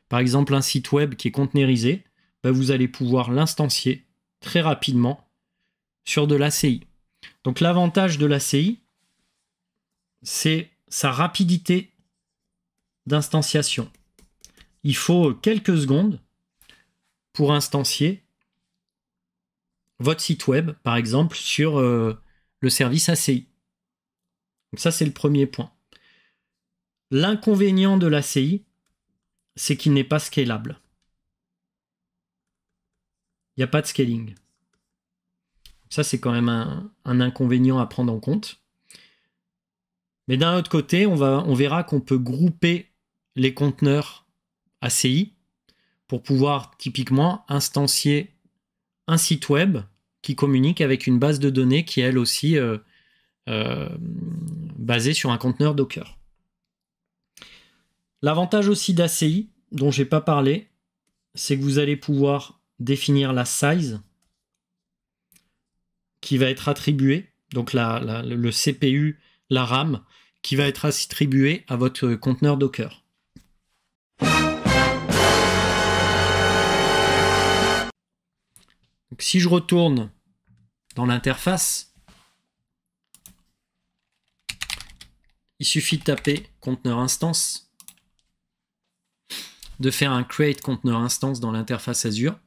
par exemple un site web qui est conteneurisé, bah, vous allez pouvoir l'instancier très rapidement sur de l'ACI. Donc l'avantage de l'ACI, c'est sa rapidité d'instanciation. Il faut quelques secondes pour instancier votre site web, par exemple, sur euh, le service ACI. Donc ça, c'est le premier point. L'inconvénient de l'ACI, c'est qu'il n'est pas scalable. Il n'y a pas de scaling. Ça, c'est quand même un, inconvénient à prendre en compte. Mais d'un autre côté, on, va, on verra qu'on peut grouper les conteneurs ACI pour pouvoir typiquement instancier un site web qui communique avec une base de données qui est elle aussi euh, euh, basée sur un conteneur Docker. L'avantage aussi d'ACI, dont j'ai pas parlé, c'est que vous allez pouvoir définir la size qui va être attribuée, donc le CPU, la RAM, qui va être attribuée à votre conteneur Docker. Donc, si je retourne dans l'interface, il suffit de taper conteneur instance, de faire un create conteneur instance dans l'interface Azure,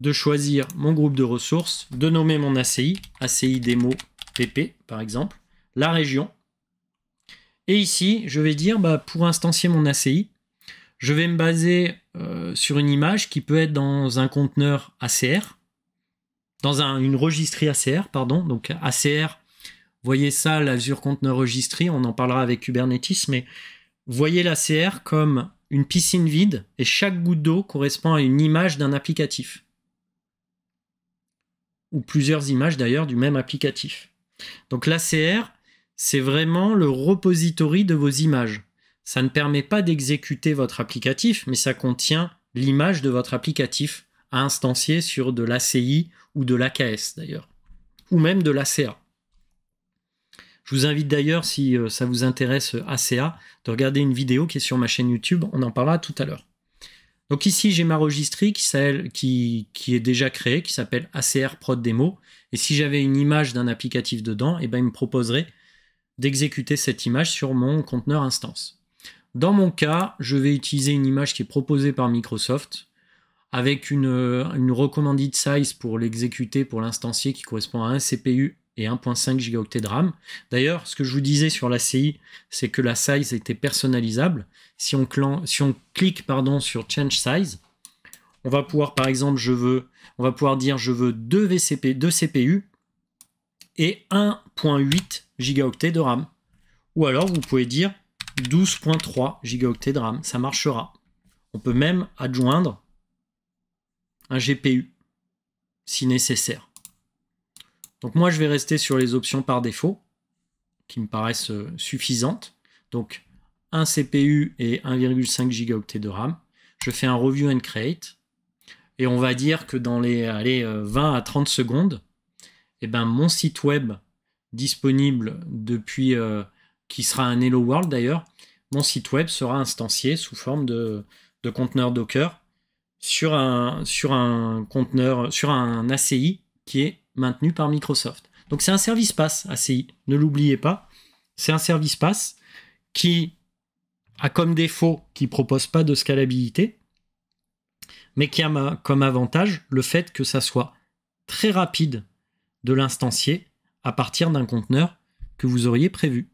de choisir mon groupe de ressources, de nommer mon ACI, ACI démo PP par exemple, la région. Et ici, je vais dire bah, pour instancier mon ACI, je vais me baser euh, sur une image qui peut être dans un conteneur ACR, dans un, une registrie ACR, pardon. Donc ACR, voyez ça, l'Azure Conteneur Registry, on en parlera avec Kubernetes, mais voyez l'ACR comme une piscine vide et chaque goutte d'eau correspond à une image d'un applicatif. Ou plusieurs images d'ailleurs du même applicatif. Donc l'ACR, c'est vraiment le repository de vos images ça ne permet pas d'exécuter votre applicatif, mais ça contient l'image de votre applicatif à instancier sur de l'ACI ou de l'AKS d'ailleurs, ou même de l'ACA. Je vous invite d'ailleurs, si euh, ça vous intéresse ACA, euh, de regarder une vidéo qui est sur ma chaîne YouTube, on en parlera tout à l'heure. Donc ici, j'ai ma registrie qui, qui, est déjà créée, qui s'appelle ACR Prod Demo, et si j'avais une image d'un applicatif dedans, et eh ben, il me proposerait d'exécuter cette image sur mon conteneur instance. Dans mon cas, je vais utiliser une image qui est proposée par Microsoft avec une, euh, recommandée de size pour l'exécuter, pour l'instancier qui correspond à un CPU et 1.5 Go de RAM. D'ailleurs, ce que je vous disais sur la CI, c'est que la size était personnalisable. Si on, clique pardon, sur Change Size, on va pouvoir, par exemple, je veux, on va pouvoir dire je veux 2 CPU et 1.8 Go de RAM. Ou alors, vous pouvez dire 12.3 gigaoctets de RAM, ça marchera. On peut même adjoindre un GPU si nécessaire. Donc moi je vais rester sur les options par défaut qui me paraissent euh, suffisantes. Donc un CPU et 1,5 gigaoctets de RAM. Je fais un review and create et on va dire que dans les 20 euh, à 30 secondes, eh ben, mon site web disponible depuis euh, qui sera un Hello World d'ailleurs, mon site web sera instancié sous forme de, conteneur Docker sur un, sur un conteneur, sur un ACI qui est maintenu par Microsoft. Donc c'est un service pass ACI, ne l'oubliez pas. C'est un service pass qui a comme défaut qui propose pas de scalabilité, mais qui a comme avantage le fait que ça soit très rapide de l'instancier à partir d'un conteneur que vous auriez prévu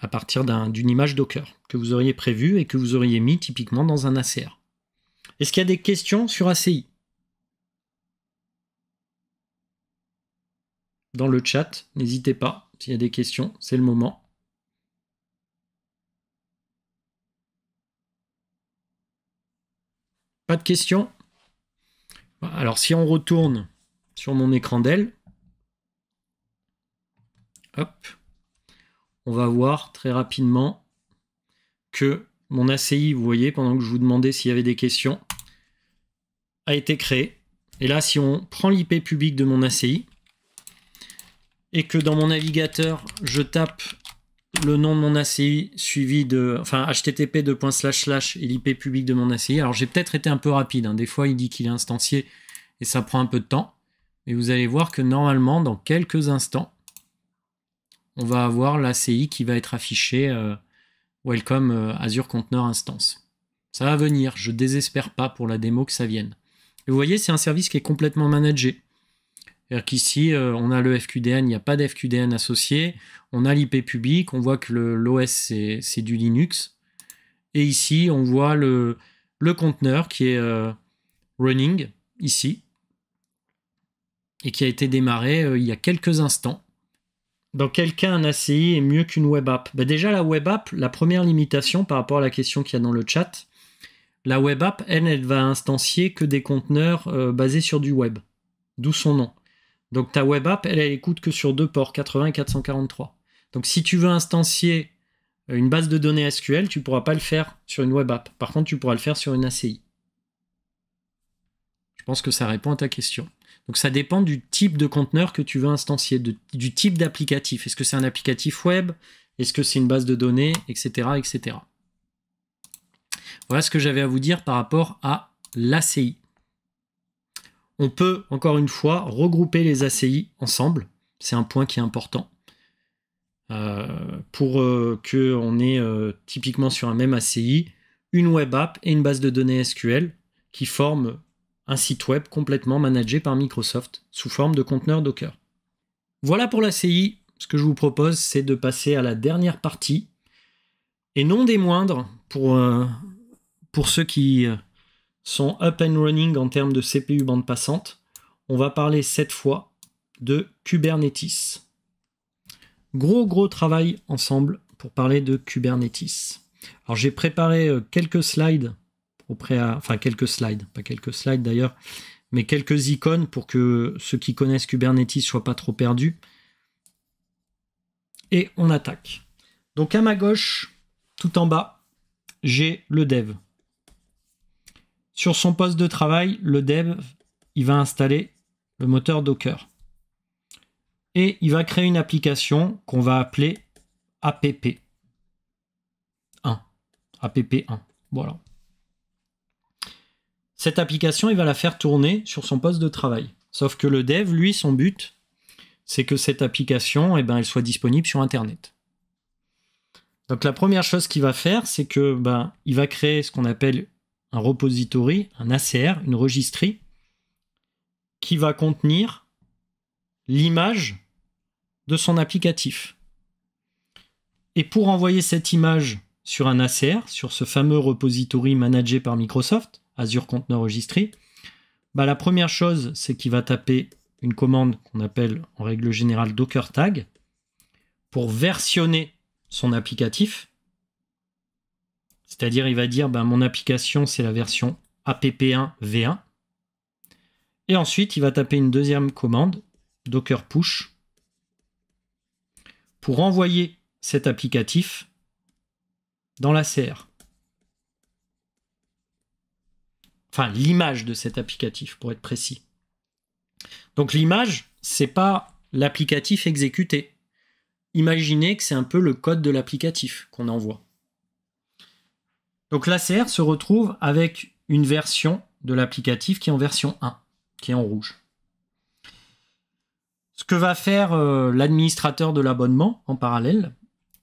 à partir d'une image Docker que vous auriez prévue et que vous auriez mis typiquement dans un ACR. Est-ce qu'il y a des questions sur ACI Dans le chat, n'hésitez pas, s'il y a des questions, c'est le moment. Pas de questions Alors si on retourne sur mon écran d'aile, hop, on va voir très rapidement que mon ACI, vous voyez, pendant que je vous demandais s'il y avait des questions, a été créé. Et là, si on prend l'IP public de mon ACI, et que dans mon navigateur, je tape le nom de mon ACI suivi de, enfin, http de slash slash et l'IP public de mon ACI. Alors, j'ai peut-être été un peu rapide. Hein. Des fois, il dit qu'il est instancié et ça prend un peu de temps. Mais vous allez voir que normalement, dans quelques instants, on va avoir CI qui va être affichée euh, Welcome euh, Azure Container Instance. Ça va venir, je désespère pas pour la démo que ça vienne. vous voyez, c'est un service qui est complètement managé. C'est-à-dire qu'ici, euh, on a le FQDN, il n'y a pas d'FQDN associé, on a l'IP public, on voit que l'OS c'est du Linux. Et ici, on voit le, conteneur qui est running, ici, et qui a été démarré il y a quelques instants dans quel cas un ACI est mieux qu'une web app bah, Déjà, la web app, la première limitation par rapport à la question qu'il y a dans le chat, la web app, elle, elle va instancier que des conteneurs euh, basés sur du web, d'où son nom. Donc ta web app, elle, elle écoute que sur deux ports, 80 et 443. Donc si tu veux instancier une base de données SQL, tu ne pourras pas le faire sur une web app. Par contre, tu pourras le faire sur une ACI. Je pense que ça répond à ta question. Donc ça dépend du type de conteneur que tu veux instancier, du type d'applicatif. Est-ce que c'est un applicatif web Est-ce que c'est une base de données Etc. etc. Voilà ce que j'avais à vous dire par rapport à l'ACI. On peut, encore une fois, regrouper les ACI ensemble. C'est un point qui est important. Euh, pour euh, qu'on ait euh, typiquement sur un même ACI une web app et une base de données SQL qui forment un site web complètement managé par Microsoft sous forme de conteneur Docker. Voilà pour la CI, ce que je vous propose c'est de passer à la dernière partie, et non des moindres pour, euh, pour ceux qui euh, sont up and running en termes de CPU bande passante, on va parler cette fois de Kubernetes. Gros gros travail ensemble pour parler de Kubernetes. Alors j'ai préparé euh, quelques slides au enfin quelques slides, pas quelques slides d'ailleurs, mais quelques icônes pour que ceux qui connaissent Kubernetes soient pas trop perdus. Et on attaque. Donc à ma gauche, tout en bas, j'ai le dev. Sur son poste de travail, le dev, il va installer le moteur Docker. Et il va créer une application qu'on va appeler APP1. APP1. Voilà. Cette application, il va la faire tourner sur son poste de travail. Sauf que le dev, lui, son but, c'est que cette application, eh ben, elle soit disponible sur Internet. Donc la première chose qu'il va faire, c'est que ben, il va créer ce qu'on appelle un repository, un ACR, une registrie, qui va contenir l'image de son applicatif. Et pour envoyer cette image sur un ACR, sur ce fameux repository managé par Microsoft, Azure Container Registry bah, La première chose, c'est qu'il va taper une commande qu'on appelle en règle générale Docker Tag pour versionner son applicatif. C'est-à-dire, il va dire bah, mon application, c'est la version app1 v1. Et ensuite, il va taper une deuxième commande, Docker Push, pour envoyer cet applicatif dans la CR. enfin l'image de cet applicatif pour être précis. Donc l'image, c'est pas l'applicatif exécuté. Imaginez que c'est un peu le code de l'applicatif qu'on envoie. Donc l'ACR se retrouve avec une version de l'applicatif qui est en version 1, qui est en rouge. Ce que va faire euh, l'administrateur de l'abonnement en parallèle,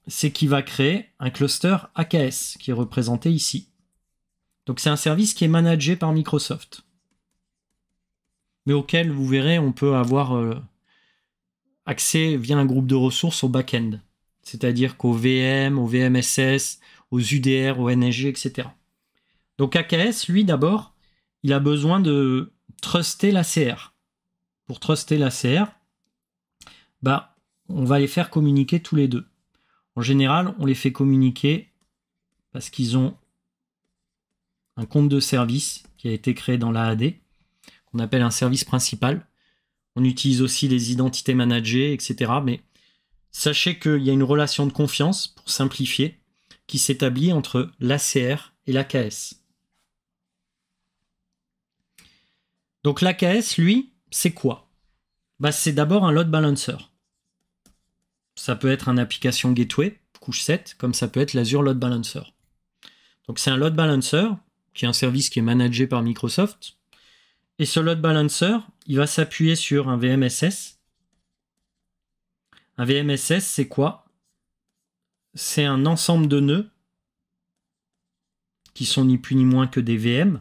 c'est qu'il va créer un cluster AKS qui est représenté ici. Donc c'est un service qui est managé par Microsoft, mais auquel, vous verrez, on peut avoir euh, accès via un groupe de ressources au back-end, c'est-à-dire qu'au VM, au VMSS, aux UDR, aux NSG, etc. Donc AKS, lui d'abord, il a besoin de truster la CR. Pour truster la CR, bah, on va les faire communiquer tous les deux. En général, on les fait communiquer parce qu'ils ont un compte de service qui a été créé dans l'AAD, qu'on appelle un service principal. On utilise aussi les identités managées, etc. Mais sachez qu'il y a une relation de confiance, pour simplifier, qui s'établit entre l'ACR et l'AKS. Donc l'AKS, lui, c'est quoi bah, C'est d'abord un load balancer. Ça peut être un application gateway, couche 7, comme ça peut être l'Azure Load Balancer. Donc c'est un load balancer qui est un service qui est managé par Microsoft. Et ce load balancer, il va s'appuyer sur un VMSS. Un VMSS, c'est quoi C'est un ensemble de nœuds qui sont ni plus ni moins que des VM.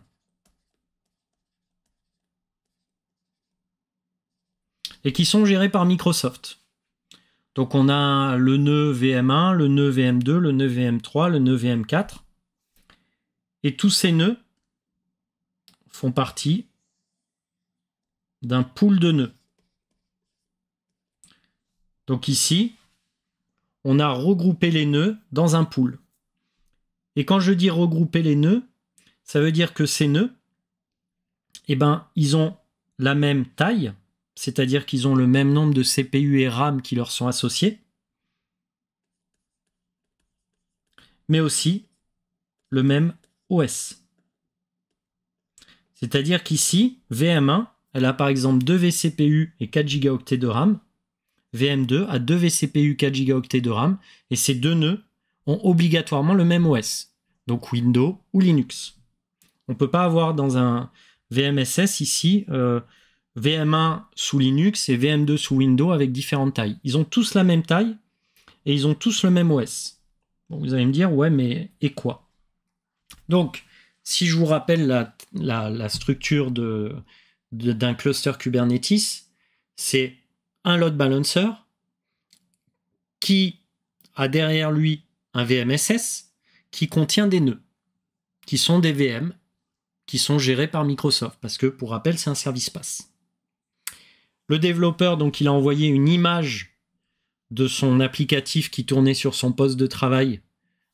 et qui sont gérés par Microsoft. Donc on a le nœud VM1, le nœud VM2, le nœud VM3, le nœud VM4. Et tous ces nœuds font partie d'un pool de nœuds. Donc ici, on a regroupé les nœuds dans un pool. Et quand je dis regrouper les nœuds, ça veut dire que ces nœuds, eh ben, ils ont la même taille, c'est-à-dire qu'ils ont le même nombre de CPU et RAM qui leur sont associés, mais aussi le même OS. C'est-à-dire qu'ici, VM1, elle a par exemple 2 vCPU et 4 gigaoctets de RAM. VM2 a 2 vCPU, 4 gigaoctets de RAM. Et ces deux nœuds ont obligatoirement le même OS, donc Windows ou Linux. On ne peut pas avoir dans un VMSS ici euh, VM1 sous Linux et VM2 sous Windows avec différentes tailles. Ils ont tous la même taille et ils ont tous le même OS. vous allez me dire, ouais, mais et quoi donc, si je vous rappelle la, structure d'un cluster Kubernetes, c'est un load balancer qui a derrière lui un VMSS qui contient des nœuds, qui sont des VM, qui sont gérés par Microsoft, parce que pour rappel, c'est un service pass. Le développeur, donc, il a envoyé une image de son applicatif qui tournait sur son poste de travail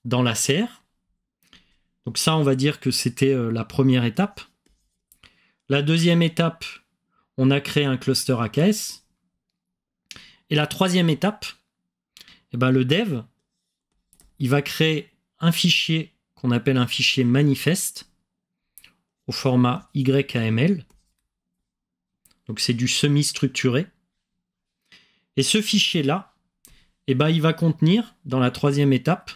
dans la serre. Donc ça, on va dire que c'était euh, la première étape. La deuxième étape, on a créé un cluster AKS. Et la troisième étape, eh ben, le dev, il va créer un fichier qu'on appelle un fichier manifeste au format YAML. Donc c'est du semi-structuré. Et ce fichier-là, eh ben, il va contenir, dans la troisième étape,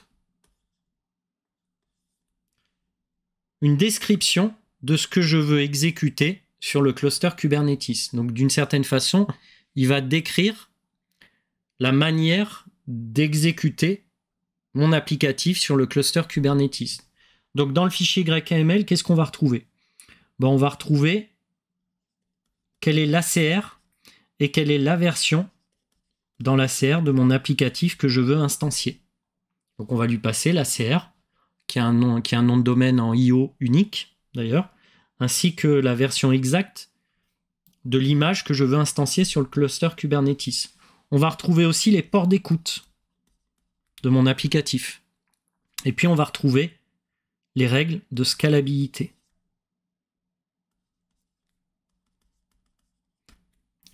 une description de ce que je veux exécuter sur le cluster Kubernetes. Donc d'une certaine façon, il va décrire la manière d'exécuter mon applicatif sur le cluster Kubernetes. Donc dans le fichier YAML, qu'est-ce qu'on va retrouver ben, On va retrouver quelle est l'ACR et quelle est la version dans l'ACR de mon applicatif que je veux instancier. Donc on va lui passer l'ACR qui a un nom, qui un nom de domaine en IO unique, d'ailleurs, ainsi que la version exacte de l'image que je veux instancier sur le cluster Kubernetes. On va retrouver aussi les ports d'écoute de mon applicatif. Et puis on va retrouver les règles de scalabilité.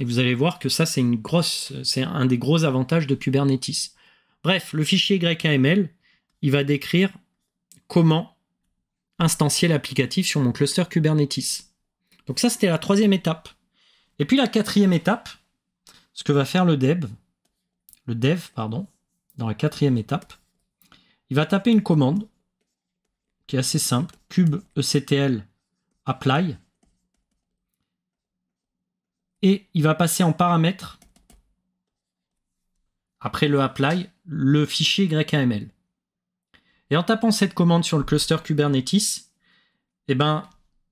Et vous allez voir que ça, c'est une grosse, c'est un des gros avantages de Kubernetes. Bref, le fichier YAML, il va décrire comment instancier l'applicatif sur mon cluster Kubernetes. Donc ça, c'était la troisième étape. Et puis la quatrième étape, ce que va faire le dev, le dev, pardon, dans la quatrième étape, il va taper une commande qui est assez simple, kubectl apply, et il va passer en paramètres après le apply, le fichier YAML. Et en tapant cette commande sur le cluster Kubernetes, eh ben,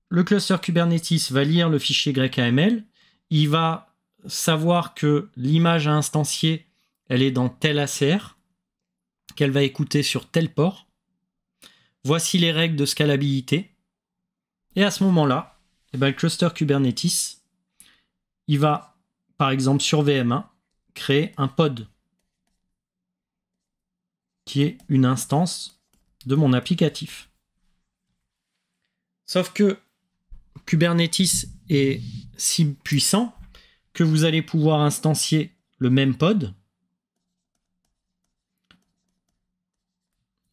le cluster Kubernetes va lire le fichier YAML, il va savoir que l'image à instancier, elle est dans tel ACR, qu'elle va écouter sur tel port. Voici les règles de scalabilité. Et à ce moment-là, eh ben, le cluster Kubernetes, il va, par exemple, sur VM1, créer un pod, qui est une instance de mon applicatif. Sauf que Kubernetes est si puissant que vous allez pouvoir instancier le même pod,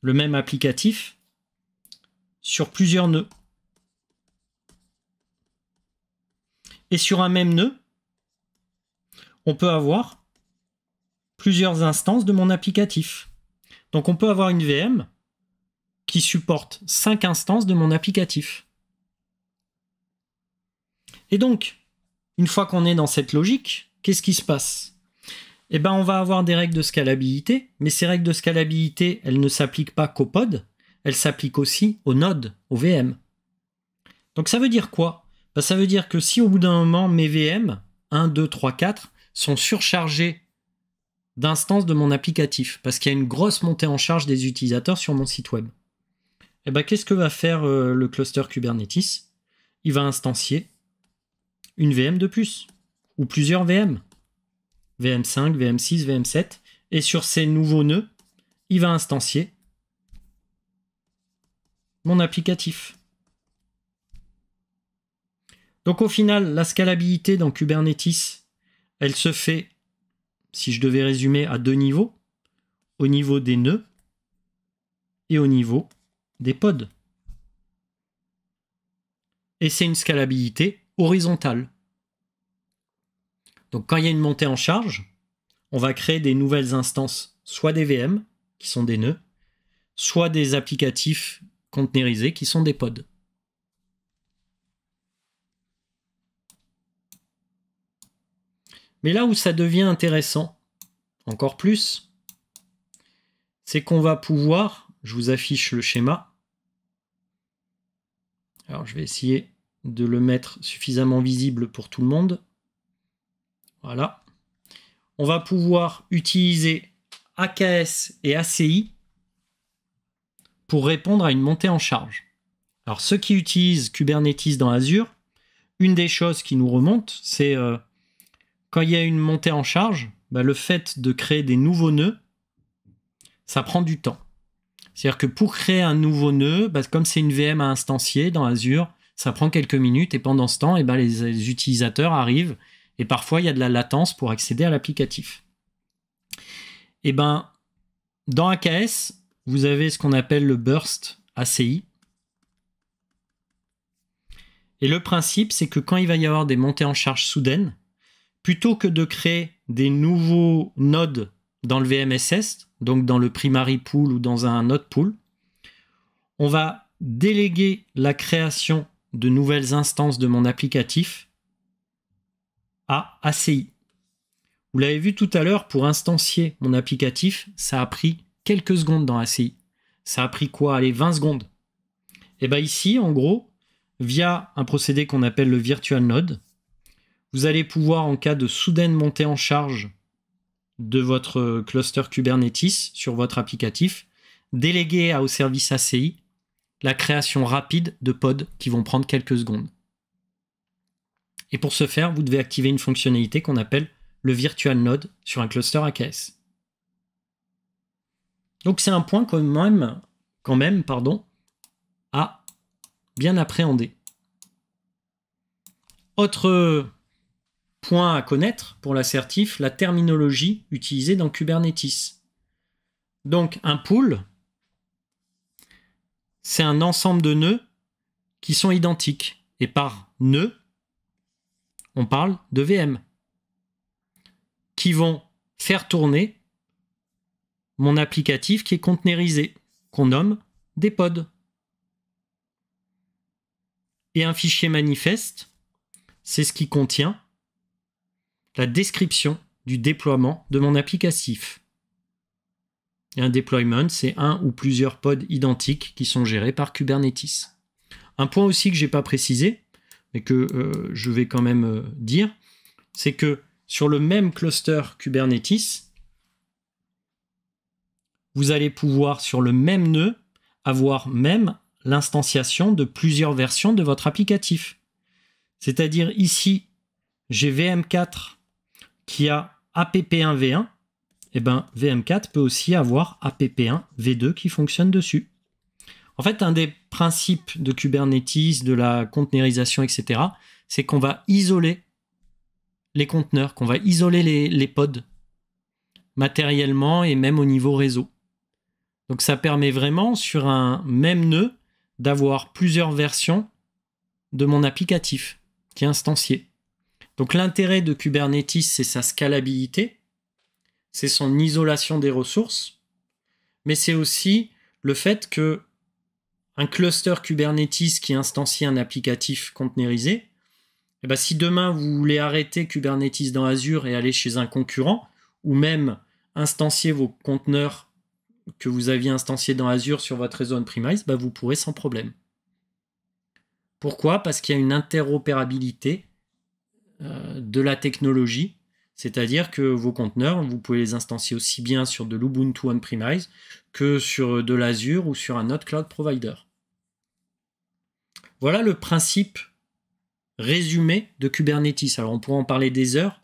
le même applicatif, sur plusieurs nœuds. Et sur un même nœud, on peut avoir plusieurs instances de mon applicatif. Donc on peut avoir une VM qui supporte cinq instances de mon applicatif. Et donc, une fois qu'on est dans cette logique, qu'est-ce qui se passe Eh bien, on va avoir des règles de scalabilité, mais ces règles de scalabilité, elles ne s'appliquent pas qu'aux pod, elles s'appliquent aussi aux nodes, aux VM. Donc ça veut dire quoi ben, Ça veut dire que si au bout d'un moment, mes VM, 1, 2, 3, 4, sont surchargés d'instances de mon applicatif, parce qu'il y a une grosse montée en charge des utilisateurs sur mon site web. Et eh ben, qu'est-ce que va faire euh, le cluster Kubernetes Il va instancier une VM de plus, ou plusieurs VM. VM5, VM6, VM7. Et sur ces nouveaux nœuds, il va instancier mon applicatif. Donc au final, la scalabilité dans Kubernetes, elle se fait, si je devais résumer, à deux niveaux. Au niveau des nœuds et au niveau des pods. Et c'est une scalabilité horizontale. Donc quand il y a une montée en charge, on va créer des nouvelles instances, soit des VM, qui sont des nœuds, soit des applicatifs conteneurisés, qui sont des pods. Mais là où ça devient intéressant, encore plus, c'est qu'on va pouvoir je vous affiche le schéma. Alors je vais essayer de le mettre suffisamment visible pour tout le monde. Voilà. On va pouvoir utiliser AKS et ACI pour répondre à une montée en charge. Alors ceux qui utilisent Kubernetes dans Azure, une des choses qui nous remonte, c'est euh, quand il y a une montée en charge, bah, le fait de créer des nouveaux nœuds, ça prend du temps. C'est-à-dire que pour créer un nouveau nœud, bah, comme c'est une VM à instancier dans Azure, ça prend quelques minutes et pendant ce temps, eh ben, les, utilisateurs arrivent et parfois il y a de la latence pour accéder à l'applicatif. Et eh ben, dans AKS, vous avez ce qu'on appelle le burst ACI. Et le principe, c'est que quand il va y avoir des montées en charge soudaines, plutôt que de créer des nouveaux nodes dans le VMSS, donc dans le primary pool ou dans un autre pool. On va déléguer la création de nouvelles instances de mon applicatif à ACI. Vous l'avez vu tout à l'heure, pour instancier mon applicatif, ça a pris quelques secondes dans ACI. Ça a pris quoi Allez, 20 secondes. Et eh bien ici, en gros, via un procédé qu'on appelle le virtual node, vous allez pouvoir, en cas de soudaine montée en charge de votre cluster Kubernetes sur votre applicatif, déléguer au service ACI la création rapide de pods qui vont prendre quelques secondes. Et pour ce faire, vous devez activer une fonctionnalité qu'on appelle le virtual node sur un cluster AKS. Donc c'est un point quand même, quand même pardon, à bien appréhender. Autre Point à connaître pour l'assertif, la terminologie utilisée dans Kubernetes. Donc un pool, c'est un ensemble de nœuds qui sont identiques. Et par nœud, on parle de VM, qui vont faire tourner mon applicatif qui est conteneurisé, qu'on nomme des pods. Et un fichier manifeste, c'est ce qui contient la description du déploiement de mon applicatif. Et un deployment, c'est un ou plusieurs pods identiques qui sont gérés par Kubernetes. Un point aussi que je n'ai pas précisé, mais que euh, je vais quand même euh, dire, c'est que sur le même cluster Kubernetes, vous allez pouvoir sur le même nœud avoir même l'instanciation de plusieurs versions de votre applicatif. C'est-à-dire ici, j'ai VM4 qui a APP1V1, eh ben, VM4 peut aussi avoir APP1V2 qui fonctionne dessus. En fait, un des principes de Kubernetes, de la conteneurisation, etc., c'est qu'on va isoler les conteneurs, qu'on va isoler les, les, pods matériellement et même au niveau réseau. Donc ça permet vraiment sur un même nœud d'avoir plusieurs versions de mon applicatif qui est instancié. Donc l'intérêt de Kubernetes, c'est sa scalabilité, c'est son isolation des ressources, mais c'est aussi le fait que un cluster Kubernetes qui instancie un applicatif containerisé, eh ben, si demain vous voulez arrêter Kubernetes dans Azure et aller chez un concurrent, ou même instancier vos conteneurs que vous aviez instanciés dans Azure sur votre réseau on-premise, bah, vous pourrez sans problème. Pourquoi Parce qu'il y a une interopérabilité euh, de la technologie. C'est-à-dire que vos conteneurs, vous pouvez les instancier aussi bien sur de l'Ubuntu on-premise que sur euh, de l'Azure ou sur un autre cloud provider. Voilà le principe résumé de Kubernetes. Alors on pourrait en parler des heures,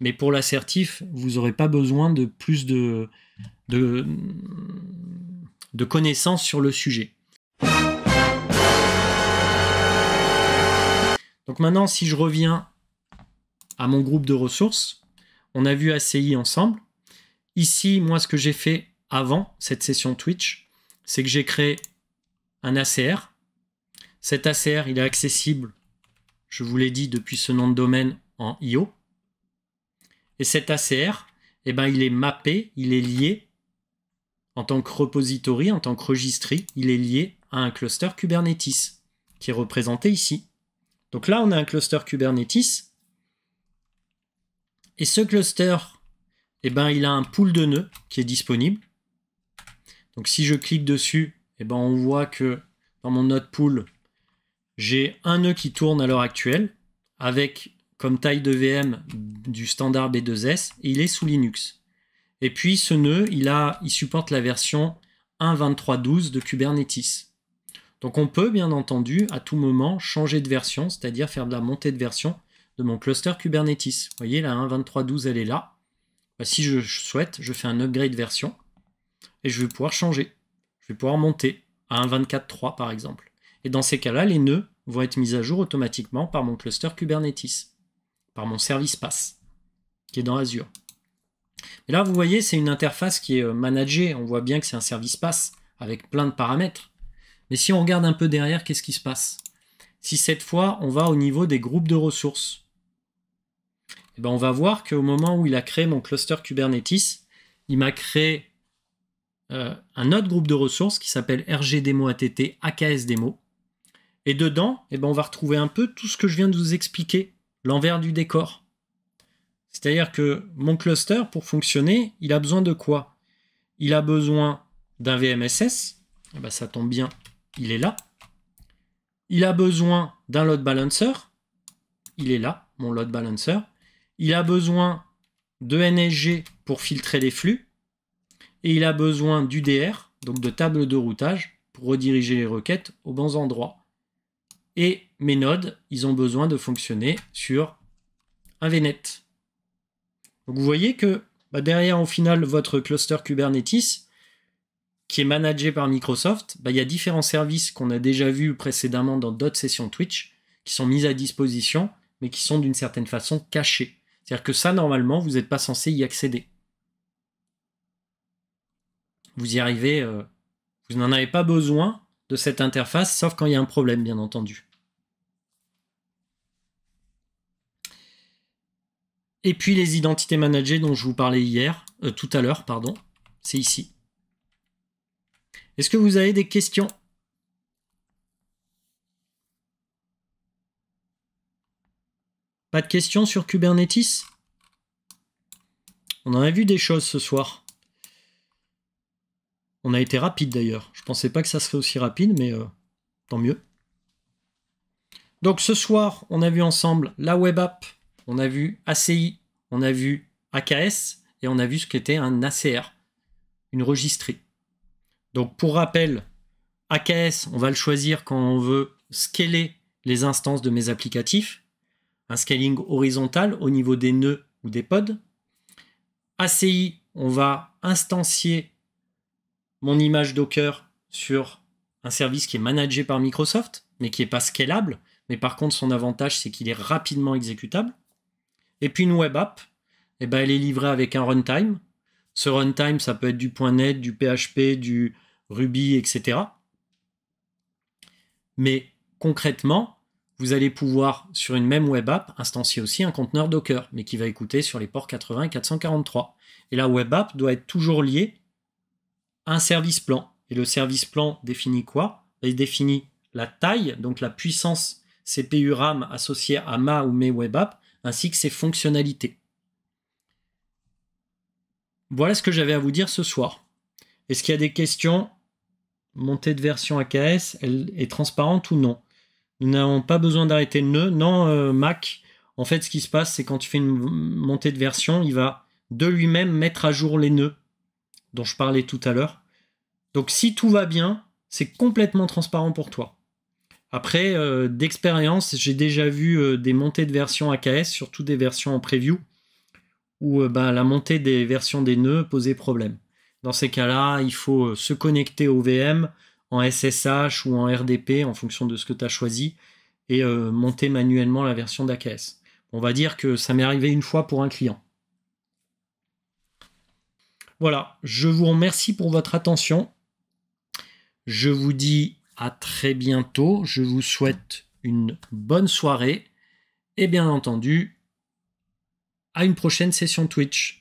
mais pour l'assertif, vous n'aurez pas besoin de plus de, de connaissances sur le sujet. Donc maintenant, si je reviens à mon groupe de ressources. On a vu ACI ensemble. Ici, moi, ce que j'ai fait avant cette session Twitch, c'est que j'ai créé un ACR. Cet ACR, il est accessible, je vous l'ai dit, depuis ce nom de domaine en IO. Et cet ACR, eh ben, il est mappé, il est lié en tant que repository, en tant que registry, il est lié à un cluster Kubernetes qui est représenté ici. Donc là, on a un cluster Kubernetes et ce cluster, eh ben, il a un pool de nœuds qui est disponible. Donc si je clique dessus, eh ben, on voit que dans mon node pool, j'ai un nœud qui tourne à l'heure actuelle avec comme taille de VM du standard B2S et il est sous Linux. Et puis ce nœud, il, a, il supporte la version 1.23.12 de Kubernetes. Donc on peut bien entendu à tout moment changer de version, c'est-à-dire faire de la montée de version de mon cluster Kubernetes. Vous voyez, la 1.23.12, elle est là. Bah, si je souhaite, je fais un upgrade version et je vais pouvoir changer. Je vais pouvoir monter à 1.24.3 par exemple. Et dans ces cas-là, les nœuds vont être mis à jour automatiquement par mon cluster Kubernetes, par mon service pass qui est dans Azure. Et là, vous voyez, c'est une interface qui est euh, managée. On voit bien que c'est un service pass avec plein de paramètres. Mais si on regarde un peu derrière, qu'est-ce qui se passe Si cette fois, on va au niveau des groupes de ressources, ben, on va voir qu'au moment où il a créé mon cluster Kubernetes, il m'a créé euh, un autre groupe de ressources qui s'appelle RGDemoATT, ATT AKS Demo. Et dedans, eh ben, on va retrouver un peu tout ce que je viens de vous expliquer, l'envers du décor. C'est-à-dire que mon cluster, pour fonctionner, il a besoin de quoi Il a besoin d'un VMSS, eh ben, ça tombe bien, il est là. Il a besoin d'un load balancer, il est là, mon load balancer il a besoin de NSG pour filtrer les flux, et il a besoin d'UDR, donc de table de routage, pour rediriger les requêtes aux bons endroits. Et mes nodes, ils ont besoin de fonctionner sur un VNet. Donc vous voyez que bah, derrière, au final, votre cluster Kubernetes, qui est managé par Microsoft, bah, il y a différents services qu'on a déjà vus précédemment dans d'autres sessions Twitch, qui sont mis à disposition, mais qui sont d'une certaine façon cachés. C'est-à-dire que ça, normalement, vous n'êtes pas censé y accéder. Vous y arrivez, euh, vous n'en avez pas besoin de cette interface, sauf quand il y a un problème, bien entendu. Et puis les identités managées dont je vous parlais hier, euh, tout à l'heure, pardon, c'est ici. Est-ce que vous avez des questions Pas de questions sur Kubernetes On en a vu des choses ce soir. On a été rapide d'ailleurs. Je ne pensais pas que ça serait aussi rapide, mais euh, tant mieux. Donc ce soir, on a vu ensemble la web app, on a vu ACI, on a vu AKS et on a vu ce qu'était un ACR, une registrée. Donc pour rappel, AKS, on va le choisir quand on veut scaler les instances de mes applicatifs un scaling horizontal au niveau des nœuds ou des pods. ACI, on va instancier mon image Docker sur un service qui est managé par Microsoft, mais qui n'est pas scalable. Mais par contre, son avantage, c'est qu'il est rapidement exécutable. Et puis une web app, eh ben, elle est livrée avec un runtime. Ce runtime, ça peut être du .NET, du PHP, du Ruby, etc. Mais concrètement, vous allez pouvoir, sur une même web app, instancier aussi un conteneur Docker, mais qui va écouter sur les ports 80 et 443. Et la web app doit être toujours liée à un service plan. Et le service plan définit quoi bah, Il définit la taille, donc la puissance CPU RAM associée à ma ou mes web app, ainsi que ses fonctionnalités. Voilà ce que j'avais à vous dire ce soir. Est-ce qu'il y a des questions Montée de version AKS, elle est transparente ou non nous n'avons pas besoin d'arrêter le nœud. Non, euh, Mac, en fait, ce qui se passe, c'est quand tu fais une montée de version, il va de lui-même mettre à jour les nœuds dont je parlais tout à l'heure. Donc si tout va bien, c'est complètement transparent pour toi. Après, euh, d'expérience, j'ai déjà vu euh, des montées de versions AKS, surtout des versions en preview, où bah, la montée des versions des nœuds posait problème. Dans ces cas-là, il faut se connecter au VM, en SSH ou en RDP en fonction de ce que tu as choisi et euh, monter manuellement la version d'AKS. On va dire que ça m'est arrivé une fois pour un client. Voilà, je vous remercie pour votre attention. Je vous dis à très bientôt. Je vous souhaite une bonne soirée et bien entendu à une prochaine session Twitch.